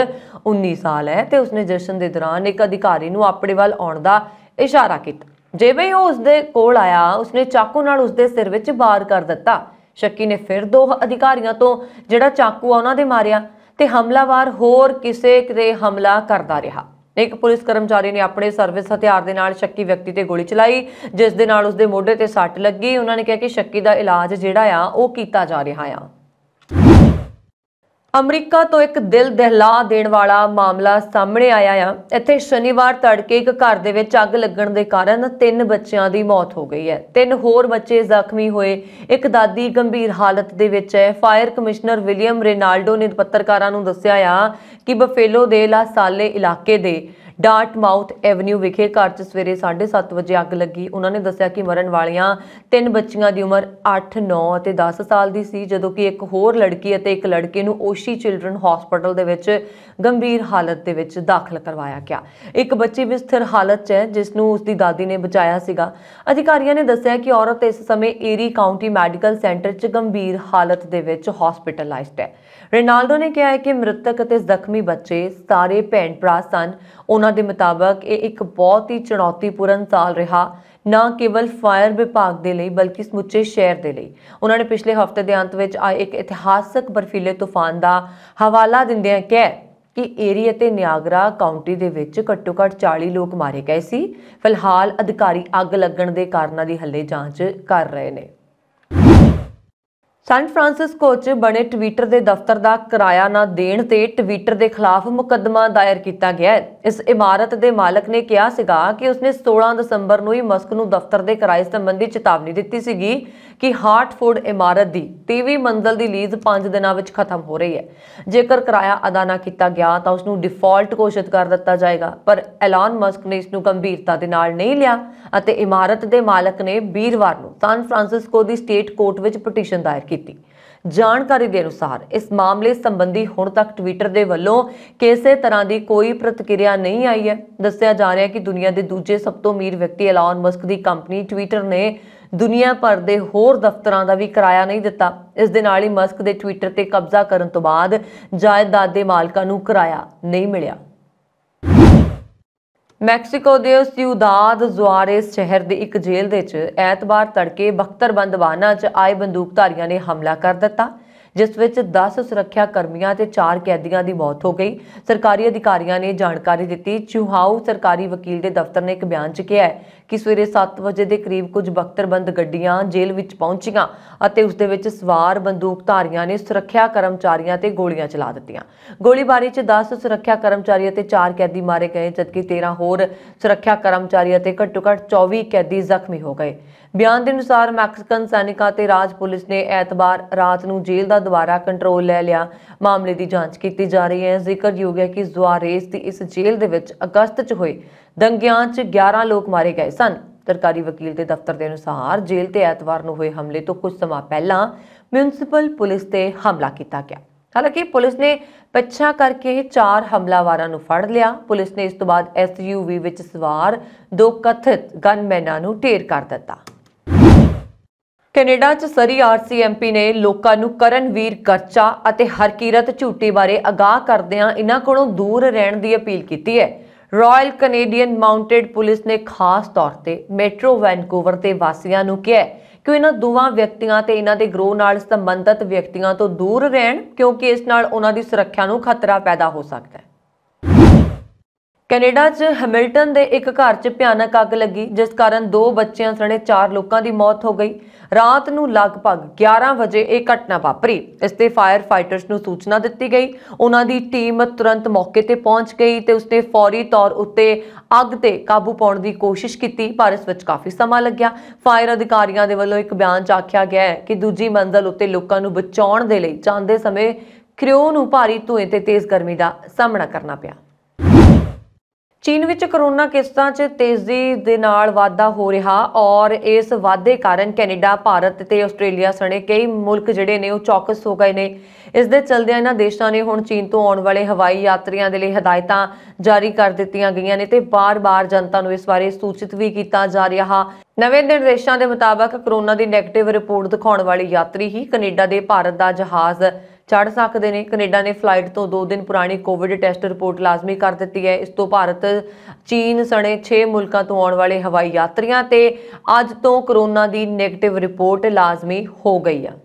19 ਸਾਲ ਹੈ ਤੇ ਉਸਨੇ ਜਸ਼ਨ ਦੇ ਦੌਰਾਨ ਇੱਕ ਅਧਿਕਾਰੀ ਨੂੰ ਆਪਣੇ ਵੱਲ ਆਉਣ ਦਾ ਇਸ਼ਾਰਾ ਕੀਤਾ ਜਿਵੇਂ ਉਹ ਉਸਦੇ ਕੋਲ ਆਇਆ ਉਸਨੇ ਚਾਕੂ ਨਾਲ ਉਸਦੇ ਸਿਰ ਵਿੱਚ ਵਾਰ ਕਰ ਦਿੱਤਾ ਸ਼ੱਕੀ ਨੇ ਫਿਰ ਦੋ ਅਧਿਕਾਰੀਆਂ ਤੋਂ ਜਿਹੜਾ ਚਾਕੂ ਆ ਉਹਨਾਂ ਦੇ ਮਾਰਿਆ ਤੇ ਹਮਲਾਵਾਰ ਹੋਰ ਕਿਸੇ ਤੇ ਹਮਲਾ ਕਰਦਾ ਰਿਹਾ ਇੱਕ ਪੁਲਿਸ ਕਰਮਚਾਰੀ ਨੇ ਆਪਣੇ ਸਰਵਿਸ ਹਥਿਆਰ ਦੇ ਨਾਲ ਸ਼ੱਕੀ ਵਿਅਕਤੀ ਤੇ ਗੋਲੀ ਚਲਾਈ ਜਿਸ ਦੇ ਨਾਲ ਉਸਦੇ ਮੋਢੇ ਤੇ ਸੱਟ ਲੱਗੀ ਉਹਨਾਂ ਨੇ ਕਿਹਾ ਕਿ ਸ਼ੱਕੀ ਦਾ ਇਲਾਜ ਜਿਹੜਾ ਆ ਉਹ ਕੀਤਾ ਜਾ ਰਿਹਾ ਆ ਅਮਰੀਕਾ ਤੋਂ ਇੱਕ ਦਿਲ ਦਹਿਲਾ ਦੇਣ ਵਾਲਾ ਮਾਮਲਾ ਸਾਹਮਣੇ ਆਇਆ ਆ ਇੱਥੇ ਸ਼ਨੀਵਾਰ ਤੜਕੇ ਇੱਕ ਘਰ ਦੇ ਵਿੱਚ ਅੱਗ ਲੱਗਣ ਦੇ ਕਾਰਨ ਤਿੰਨ ਬੱਚਿਆਂ ਦੀ ਮੌਤ ਹੋ ਗਈ ਹੈ ਤਿੰਨ ਹੋਰ ਬੱਚੇ ਜ਼ਖਮੀ ਹੋਏ ਇੱਕ ਦਾਦੀ ਗੰਭੀਰ ਹਾਲਤ ਦੇ ਵਿੱਚ ਹੈ ਫਾਇਰ ਕਮਿਸ਼ਨਰ ਵਿਲੀਅਮ ਰੇਨਾਲਡੋ ਨੇ ਪੱਤਰਕਾਰਾਂ ਨੂੰ ਦੱਸਿਆ ਆ ਕਿ ਬਫੇਲੋ ਦੇ ਲਾਸਾਲੇ ਇਲਾਕੇ ਦੇ ਡਾਟ ਮਾਊਥ ਐਵਨਿਊ ਵਿਖੇ ਘਰ 'ਚ ਸਵੇਰੇ 7:30 ਵਜੇ ਅੱਗ ਲੱਗੀ ਉਹਨਾਂ ਨੇ ਦੱਸਿਆ ਕਿ ਮਰਨ ਵਾਲੀਆਂ ਤਿੰਨ ਬੱਚੀਆਂ ਦੀ ਉਮਰ 8, 9 ਅਤੇ 10 ਸਾਲ ਦੀ ਸੀ ਜਦੋਂ ਕਿ ਇੱਕ ਹੋਰ ਲੜਕੀ ਅਤੇ ਇੱਕ ਲੜਕੇ ਨੂੰ ਓਸ਼ੀ ਚਿਲਡਰਨ ਹਸਪੀਟਲ ਦੇ ਵਿੱਚ ਗੰਭੀਰ ਹਾਲਤ ਦੇ ਵਿੱਚ ਦਾਖਲ ਕਰਵਾਇਆ ਗਿਆ ਇੱਕ ਬੱਚੀ ਵੀ ਸਥਿਰ ਹਾਲਤ 'ਚ ਹੈ ਜਿਸ ਨੂੰ ਉਸ ਦੀ ਦਾਦੀ ਨੇ ਬਚਾਇਆ ਸੀਗਾ ਅਧਿਕਾਰੀਆਂ ਨੇ ਦੱਸਿਆ ਕਿ ਔਰਤ ਇਸ ਸਮੇਂ ਏਰੀ ਕਾਉਂਟੀ ਮੈਡੀਕਲ ਸੈਂਟਰ 'ਚ ਗੰਭੀਰ ਹਾਲਤ ਦੇ ਵਿੱਚ ਹਸਪੀਟਲਾਈਜ਼ਡ ਹੈ ਰੇਨਾਲਡੋ ਨੇ ਕਿਹਾ ਹੈ ਕਿ ਮ੍ਰਿਤਕ ਅਤੇ ਜ਼ਖਮੀ ਬੱਚੇ ਸਾਰੇ ਭੈਣ ਭਰਾ ਸਨ ਉਹਨਾਂ ਉਹਨਾਂ ਦੇ ਮੁਤਾਬਕ ਇਹ ਇੱਕ ਬਹੁਤ ਹੀ ਚੁਣੌਤੀਪੂਰਨ ਸਾਲ ਰਿਹਾ ਨਾ ਕੇਵਲ ਫਾਇਰ ਵਿਭਾਗ ਦੇ ਲਈ ਬਲਕਿ ਸਮੁੱਚੇ ਸ਼ਹਿਰ ਦੇ ਲਈ ਉਹਨਾਂ ਨੇ ਪਿਛਲੇ ਹਫਤੇ ਦੇ ਅੰਤ ਵਿੱਚ ਆਏ ਇੱਕ ਇਤਿਹਾਸਕ ਬਰਫੀਲੇ ਤੂਫਾਨ ਦਾ ਹਵਾਲਾ ਦਿੰਦਿਆਂ ਕਿਹਾ ਕਿ ਏਰੀ ਅਤੇ ਨਿਆਗਰਾ ਕਾਉਂਟੀ ਦੇ ਵਿੱਚ ਘੱਟੋ-ਘੱਟ 40 ਲੋਕ ਮਾਰੇ ਗਏ ਸੀ ਫਿਲਹਾਲ ਅਧਿਕਾਰੀ ਅੱਗ ਲੱਗਣ ਦੇ ਕਾਰਨਾਂ ਦੀ ਹੱਲੇ ਜਾਂਚ ਕਰ ਰਹੇ ਨੇ ਸੈਨ ਫਰਾਂਸਿਸਕੋ 'ਚ ਬਣੇ ਟਵਿੱਟਰ ਦੇ ਦਫ਼ਤਰ ਦਾ ਕਿਰਾਇਆ ਨਾ ਦੇਣ ਤੇ ਟਵਿੱਟਰ ਦੇ ਖਿਲਾਫ ਮੁਕੱਦਮਾ ਦਾਇਰ ਕੀਤਾ ਗਿਆ ਹੈ ਇਸ ਇਮਾਰਤ ਦੇ ਮਾਲਕ ਨੇ ਕਿਹਾ ਸੀਗਾ ਕਿ ਉਸਨੇ 16 ਦਸੰਬਰ ਨੂੰ ਹੀ ਮਸਕ ਨੂੰ ਦਫ਼ਤਰ ਦੇ ਕਿਰਾਏ ਸੰਬੰਧੀ ਚੇਤਾਵਨੀ ਦਿੱਤੀ ਸੀਗੀ ਕਿ ਹਾਰਟਫੋਰਡ ਇਮਾਰਤ ਦੀ 23 ਮੰਜ਼ਲ ਦੀ ਲੀਜ਼ 5 ਦਿਨਾਂ ਵਿੱਚ ਖਤਮ ਹੋ ਰਹੀ ਹੈ ਜੇਕਰ ਕਿਰਾਇਆ ਅਦਾ ਨਾ ਕੀਤਾ ਗਿਆ ਤਾਂ ਉਸ ਨੂੰ ਡਿਫਾਲਟ ਘੋਸ਼ਿਤ ਕਰ ਦਿੱਤਾ ਜਾਏਗਾ ਪਰ ਐਲਨ ਮਸਕ ਨੇ ਇਸ ਨੂੰ ਗੰਭੀਰਤਾ ਦੇ ਨਾਲ ਨਹੀਂ ਲਿਆ ਅਤੇ ਇਮਾਰਤ ਦੇ ਮਾਲਕ ਨੇ ਵੀਰਵਾਰ ਨੂੰ ਸੈਨ ਫਰਾਂਸਿਸਕੋ ਦੀ ਸਟੇਟ ਕੋਰਟ ਵਿੱਚ ਪਟੀਸ਼ਨ ਦਾਇਰ ਕੀਤੀ ਕੀਤੀ ਜਾਣਕਾਰੀ ਦੇ ਅਨੁਸਾਰ ਇਸ ਮਾਮਲੇ ਸੰਬੰਧੀ ਹੁਣ ਤੱਕ ਟਵਿੱਟਰ ਦੇ ਵੱਲੋਂ ਕਿਸੇ ਤਰ੍ਹਾਂ ਦੀ ਕੋਈ ਪ੍ਰਤੀਕਿਰਿਆ ਨਹੀਂ ਆਈ ਹੈ ਦੱਸਿਆ ਜਾ ਰਿਹਾ ਹੈ ਕਿ ਦੁਨੀਆ ਦੇ ਦੂਜੇ ਸਭ ਤੋਂ ਅਮੀਰ ਵਿਅਕਤੀ ਐਲਨ ਮਸਕ ਦੀ ਕੰਪਨੀ ਟਵਿੱਟਰ ਨੇ ਦੁਨੀਆ ਭਰ ਦੇ ਹੋਰ ਦਫ਼ਤਰਾਂ ਦਾ ਵੀ ਕਿਰਾਇਆ ਨਹੀਂ ਦਿੱਤਾ ਇਸ ਦੇ ਨਾਲ ਹੀ ਮਸਕ ਦੇ ਟਵਿੱਟਰ ਤੇ ਕਬਜ਼ਾ ਕਰਨ ਤੋਂ ਬਾਅਦ ਜਾਇਦਾਦ ਦੇ ਮਾਲਕਾਂ ਨੂੰ ਕਿਰਾਇਆ ਨਹੀਂ ਮਿਲਿਆ ਮੈਕਸੀਕੋ ਦੇ ਸਿਊਦਾਦ ਜ਼ੁਆਰੇਸ ਸ਼ਹਿਰ ਦੀ ਇੱਕ ਜੇਲ੍ਹ ਦੇ ਵਿੱਚ ਐਤਵਾਰ ਤੜਕੇ ਬਖਤਰਬੰਦ ਵਾਹਨਾਂ 'ਚ ਆਏ ਬੰਦੂਕਧਾਰੀਆਂ ਨੇ ਹਮਲਾ ਕਰ ਦਿੱਤਾ ਜਿਸ ਵਿੱਚ 10 ਸੁਰੱਖਿਆ ਕਰਮੀਆਂ ਤੇ 4 ਕੈਦੀਆਂ ਦੀ ਮੌਤ ਹੋ ਗਈ ਸਰਕਾਰੀ ਅਧਿਕਾਰੀਆਂ ਨੇ ਜਾਣਕਾਰੀ ਦਿੱਤੀ ਚੁਹਾਉ ਸਰਕਾਰੀ ਵਕੀਲ ਦੇ ਦਫ਼ਤਰ ਨੇ ਇੱਕ ਬਿਆਨ 'ਚ ਕਿਹਾ ਹੈ ਕਿ ਸਵੇਰੇ 7 ਵਜੇ ਦੇ ਕਰੀਬ ਕੁਝ ਬਖਤਰਬੰਦ ਗੱਡੀਆਂ ਜੇਲ੍ਹ ਵਿੱਚ ਪਹੁੰਚੀਆਂ ਅਤੇ ਉਸ ਦੇ ਵਿੱਚ ਸਵਾਰ ਬੰਦੂਕਧਾਰੀਆਂ ਨੇ ਸੁਰੱਖਿਆ ਕਰਮਚਾਰੀਆਂ ਤੇ ਗੋਲੀਆਂ ਚਲਾ ਦਿੱਤੀਆਂ ਗੋਲੀਬਾਰੀ 'ਚ 10 ਸੁਰੱਖਿਆ ਕਰਮਚਾਰੀ ਅਤੇ 4 ਕੈਦੀ ਮਾਰੇ ਗਏ ਜਦਕਿ 13 ਹੋਰ ਸੁਰੱਖਿਆ ਕਰਮਚਾਰੀ ਅਤੇ ਘੱਟੋ-ਘੱਟ 24 ਕੈਦੀ ਜ਼ਖਮੀ ਹੋ ਗਏ ਬਿਆਨ ਦੇ ਅਨੁਸਾਰ ਮੈਕਸੀਕਨ ਸੈਨਿਕਾਂ ਤੇ ਰਾਜ ਪੁਲਿਸ ਨੇ ਐਤਵਾਰ ਰਾਤ ਨੂੰ ਜੇਲ੍ਹ ਦਾ ਦੁਬਾਰਾ ਕੰਟਰੋਲ ਲੈ ਲਿਆ ਮਾਮਲੇ ਦੀ ਜਾਂਚ ਕੀਤੀ ਜਾ ਰਹੀ ਹੈ ਜ਼ਿਕਰਯੋਗ ਹੈ ਕਿ ਜ਼ੁਆਰੇਸ ਦੀ ਇਸ ਜੇਲ੍ਹ ਦੇ ਵਿੱਚ ਅਗਸਤ 'ਚ ਹੋਏ ਦੰਗਿਆਂ 'ਚ 11 ਲੋਕ ਮਾਰੇ ਗਏ ਸਨ ਸਰਕਾਰੀ ਵਕੀਲ ਦੇ ਦਫ਼ਤਰ ਦੇ ਅਨੁਸਾਰ ਜੇਲ੍ਹ ਤੇ ਐਤਵਾਰ ਨੂੰ ਹੋਏ ਹਮਲੇ ਤੋਂ ਕੁਝ ਸਮਾਂ ਪਹਿਲਾਂ ਮਿਊਨਿਸਪਲ ਪੁਲਿਸ ਤੇ ਹਮਲਾ ਕੀਤਾ ਗਿਆ ਹਾਲਾਂਕਿ ਪੁਲਿਸ ਨੇ ਪਛਾ ਕਰਕੇ ਚਾਰ ਹਮਲਾਵਾਰਾਂ ਨੂੰ ਫੜ ਲਿਆ ਪੁਲਿਸ ਨੇ ਇਸ ਤੋਂ ਬਾਅਦ ਐਸਯੂਵੀ ਵਿੱਚ ਸਵਾਰ ਦੋ ਕਥਿਤ ਗਨਮੈਨਾਂ ਨੂੰ ਢੇਰ ਕਰ ਦਿੱਤਾ ਕੈਨੇਡਾ 'ਚ ਸਰੀ ਆਰਸੀਐਮਪੀ ਨੇ ਲੋਕਾਂ ਨੂੰ ਕਰਨਵੀਰ ਕਰਚਾ ਅਤੇ ਹਰਕੀਰਤ ਝੂਟੇ ਬਾਰੇ ਅਗਾਹ ਕਰਦਿਆਂ ਇਹਨਾਂ ਕੋਲੋਂ ਦੂਰ ਰਹਿਣ ਦੀ ਅਪੀਲ ਕੀਤੀ ਹੈ ਰਾਇਲ ਕੈਨੇਡੀਅਨ ਮਾਉਂਟਡ ਪੁਲਿਸ ਨੇ ਖਾਸ ਤੌਰ ਤੇ ਮੈਟਰੋ ਵੈਨਕੂਵਰ ਦੇ ਵਾਸੀਆਂ ਨੂੰ ਕਿਹਾ ਕਿ ਇਹਨਾਂ ਦੋਵਾਂ ਵਿਅਕਤੀਆਂ ਤੇ ਇਹਨਾਂ ਦੇ ਗਰੋਹ ਨਾਲ ਸੰਬੰਧਿਤ ਵਿਅਕਤੀਆਂ ਤੋਂ ਦੂਰ ਰਹਿਣ ਕਿਉਂਕਿ ਇਸ ਨਾਲ ਉਹਨਾਂ ਦੀ ਸੁਰੱਖਿਆ ਨੂੰ ਖਤਰਾ ਪੈਦਾ ਹੋ ਸਕਦਾ ਹੈ ਕੈਨੇਡਾ 'ਚ ਹੈਮਿਲਟਨ ਦੇ ਇੱਕ ਘਰ 'ਚ ਭਿਆਨਕ ਅੱਗ ਲੱਗੀ ਜਿਸ ਕਾਰਨ ਦੋ ਬੱਚਿਆਂ ਸਣੇ ਚਾਰ ਲੋਕਾਂ ਦੀ ਮੌਤ ਹੋ ਗਈ ਰਾਤ ਨੂੰ ਲਗਭਗ 11 ਵਜੇ ਇਹ ਘਟਨਾ ਵਾਪਰੀ ਇਸ ਤੇ ਫਾਇਰ ਫਾਈਟਰਸ ਨੂੰ ਸੂਚਨਾ ਦਿੱਤੀ ਗਈ ਉਹਨਾਂ ਦੀ ਟੀਮ ਤੁਰੰਤ ਮੌਕੇ ਤੇ ਪਹੁੰਚ ਗਈ ਤੇ ਉਸਨੇ ਫੌਰੀ ਤੌਰ ਉੱਤੇ ਅੱਗ ਤੇ ਕਾਬੂ ਪਾਉਣ ਦੀ ਕੋਸ਼ਿਸ਼ ਕੀਤੀ ਪਰ ਇਸ ਵਿੱਚ ਕਾਫੀ ਸਮਾਂ ਲੱਗਿਆ ਫਾਇਰ ਅਧਿਕਾਰੀਆਂ ਦੇ ਵੱਲੋਂ ਇੱਕ ਬਿਆਨ ਚ ਆਖਿਆ ਗਿਆ ਹੈ ਕਿ ਦੂਜੀ ਮੰਜ਼ਲ ਉੱਤੇ ਲੋਕਾਂ ਨੂੰ ਬਚਾਉਣ ਦੇ ਲਈ ਜਾਂਦੇ ਸਮੇਂ ਕ੍ਰਿਓ ਨੂੰ ਭਾਰੀ ਧੂਏ ਤੇ ਤੇਜ਼ ਗਰਮੀ ਦਾ ਸਾਹਮਣਾ ਕਰਨਾ ਪਿਆ ਚੀਨ ਵਿੱਚ ਕਰੋਨਾ ਕੇਸਾਂ 'ਚ ਤੇਜ਼ੀ ਦੇ ਨਾਲ ਵਾਧਾ ਹੋ ਰਿਹਾ ਔਰ ਇਸ ਵਾਧੇ ਕਾਰਨ ਕੈਨੇਡਾ ਭਾਰਤ ਤੇ ਆਸਟ੍ਰੇਲੀਆ ਸਣੇ ਕਈ ਮੁਲਕ ਜਿਹੜੇ ਨੇ ਉਹ ਚੌਕਸ ਹੋ ਗਏ ਨੇ ਇਸ ਦੇ ਚਲਦਿਆਂ ਇਹਨਾਂ ਦੇਸ਼ਾਂ ਨੇ ਹੁਣ ਚੀਨ ਤੋਂ ਆਉਣ ਵਾਲੇ ਹਵਾਈ ਯਾਤਰੀਆਂ ਦੇ ਲਈ ਹਦਾਇਤਾਂ ਜਾਰੀ ਕਰ ਦਿੱਤੀਆਂ ਗਈਆਂ ਨੇ ਤੇ ਬਾਰ-ਬਾਰ ਜਨਤਾ ਨੂੰ ਇਸ ਬਾਰੇ ਸੂਚਿਤ ਵੀ ਕੀਤਾ ਜਾ ਰਿਹਾ ਨਵੇਂ ਨਿਰਦੇਸ਼ਾਂ ਦੇ ਮੁਤਾਬਕ ਕਰੋਨਾ ਦੀ ਨੈਗੇਟਿਵ ਰਿਪੋਰਟ ਦਿਖਾਉਣ ਵਾਲੇ ਯਾਤਰੀ ਹੀ ਕੈਨੇਡਾ ਦੇ ਭਾਰਤ ਦਾ ਜਹਾਜ਼ ਚੜ ਸਕਦੇ ਨੇ ਕੈਨੇਡਾ ਨੇ ਫਲਾਈਟ ਤੋਂ 2 ਦਿਨ ਪੁਰਾਣੀ ਕੋਵਿਡ ਟੈਸਟ ਰਿਪੋਰਟ ਲਾਜ਼ਮੀ ਕਰ ਦਿੱਤੀ ਹੈ ਇਸ ਤੋਂ ਭਾਰਤ ਚੀਨ ਸਣੇ 6 ਮੁਲਕਾਂ ਤੋਂ ਆਉਣ ਵਾਲੇ ਹਵਾਈ ਯਾਤਰੀਆਂ ਤੇ ਅੱਜ ਤੋਂ ਕਰੋਨਾ ਦੀ 네ਗੇਟਿਵ ਰਿਪੋਰਟ ਲਾਜ਼ਮੀ ਹੋ ਗਈ ਹੈ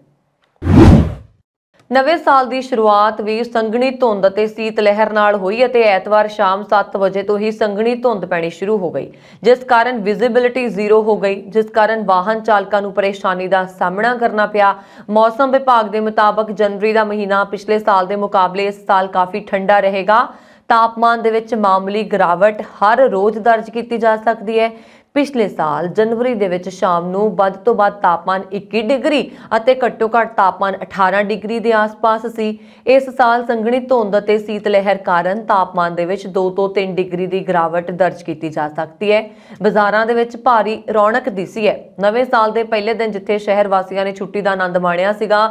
ਨਵੇਂ ਸਾਲ ਦੀ ਸ਼ੁਰੂਆਤ ਵੀ ਸੰਘਣੀ ਧੁੰਦ ਅਤੇ ਸੀਤ ਲਹਿਰ ਨਾਲ ਹੋਈ ਅਤੇ ਐਤਵਾਰ ਸ਼ਾਮ 7 ਵਜੇ ਤੋਂ ਹੀ ਸੰਘਣੀ ਧੁੰਦ ਪੈਣੀ ਸ਼ੁਰੂ ਹੋ ਗਈ ਜਿਸ ਕਾਰਨ ਵਿਜ਼ਿਬਿਲਿਟੀ ਜ਼ੀਰੋ ਹੋ ਗਈ ਜਿਸ ਕਾਰਨ ਵਾਹਨ ਚਾਲਕਾਂ ਨੂੰ ਪਰੇਸ਼ਾਨੀ ਦਾ ਸਾਹਮਣਾ ਕਰਨਾ ਪਿਆ ਮੌਸਮ ਵਿਭਾਗ ਦੇ ਮੁਤਾਬਕ ਜਨਵਰੀ ਦਾ ਮਹੀਨਾ ਪਿਛਲੇ ਸਾਲ ਦੇ ਮੁਕਾਬਲੇ ਇਸ ਸਾਲ ਕਾਫੀ ਠੰਡਾ ਰਹੇਗਾ ਤਾਪਮਾਨ ਦੇ ਵਿੱਚ ਮਾਮੂਲੀ ਗਿਰਾਵਟ ਹਰ ਰੋਜ਼ ਦਰਜ ਕੀਤੀ ਜਾ ਸਕਦੀ ਹੈ ਪਿਛਲੇ ਸਾਲ ਜਨਵਰੀ ਦੇ ਵਿੱਚ ਸ਼ਾਮ ਨੂੰ ਵੱਧ ਤੋਂ ਵੱਧ ਤਾਪਮਾਨ 21 ਡਿਗਰੀ ਅਤੇ ਘੱਟੋ-ਘੱਟ ਤਾਪਮਾਨ 18 ਡਿਗਰੀ ਦੇ ਆਸ-ਪਾਸ ਸੀ ਇਸ ਸਾਲ ਸੰਘਣੀ ਧੁੰਦ ਅਤੇ ਸੀਤ ਲਹਿਰ ਕਾਰਨ ਤਾਪਮਾਨ ਦੇ ਵਿੱਚ 2 ਤੋਂ 3 ਡਿਗਰੀ ਦੀ ਗਿਰਾਵਟ ਦਰਜ ਕੀਤੀ ਜਾ ਸਕਦੀ ਹੈ ਬਾਜ਼ਾਰਾਂ ਦੇ ਵਿੱਚ ਭਾਰੀ ਰੌਣਕ ਦਿਸੀ ਹੈ ਨਵੇਂ ਸਾਲ ਦੇ ਪਹਿਲੇ ਦਿਨ ਜਿੱਥੇ ਸ਼ਹਿਰ ਵਾਸੀਆਂ ਨੇ ਛੁੱਟੀ ਦਾ ਆਨੰਦ ਮਾਣਿਆ ਸੀਗਾ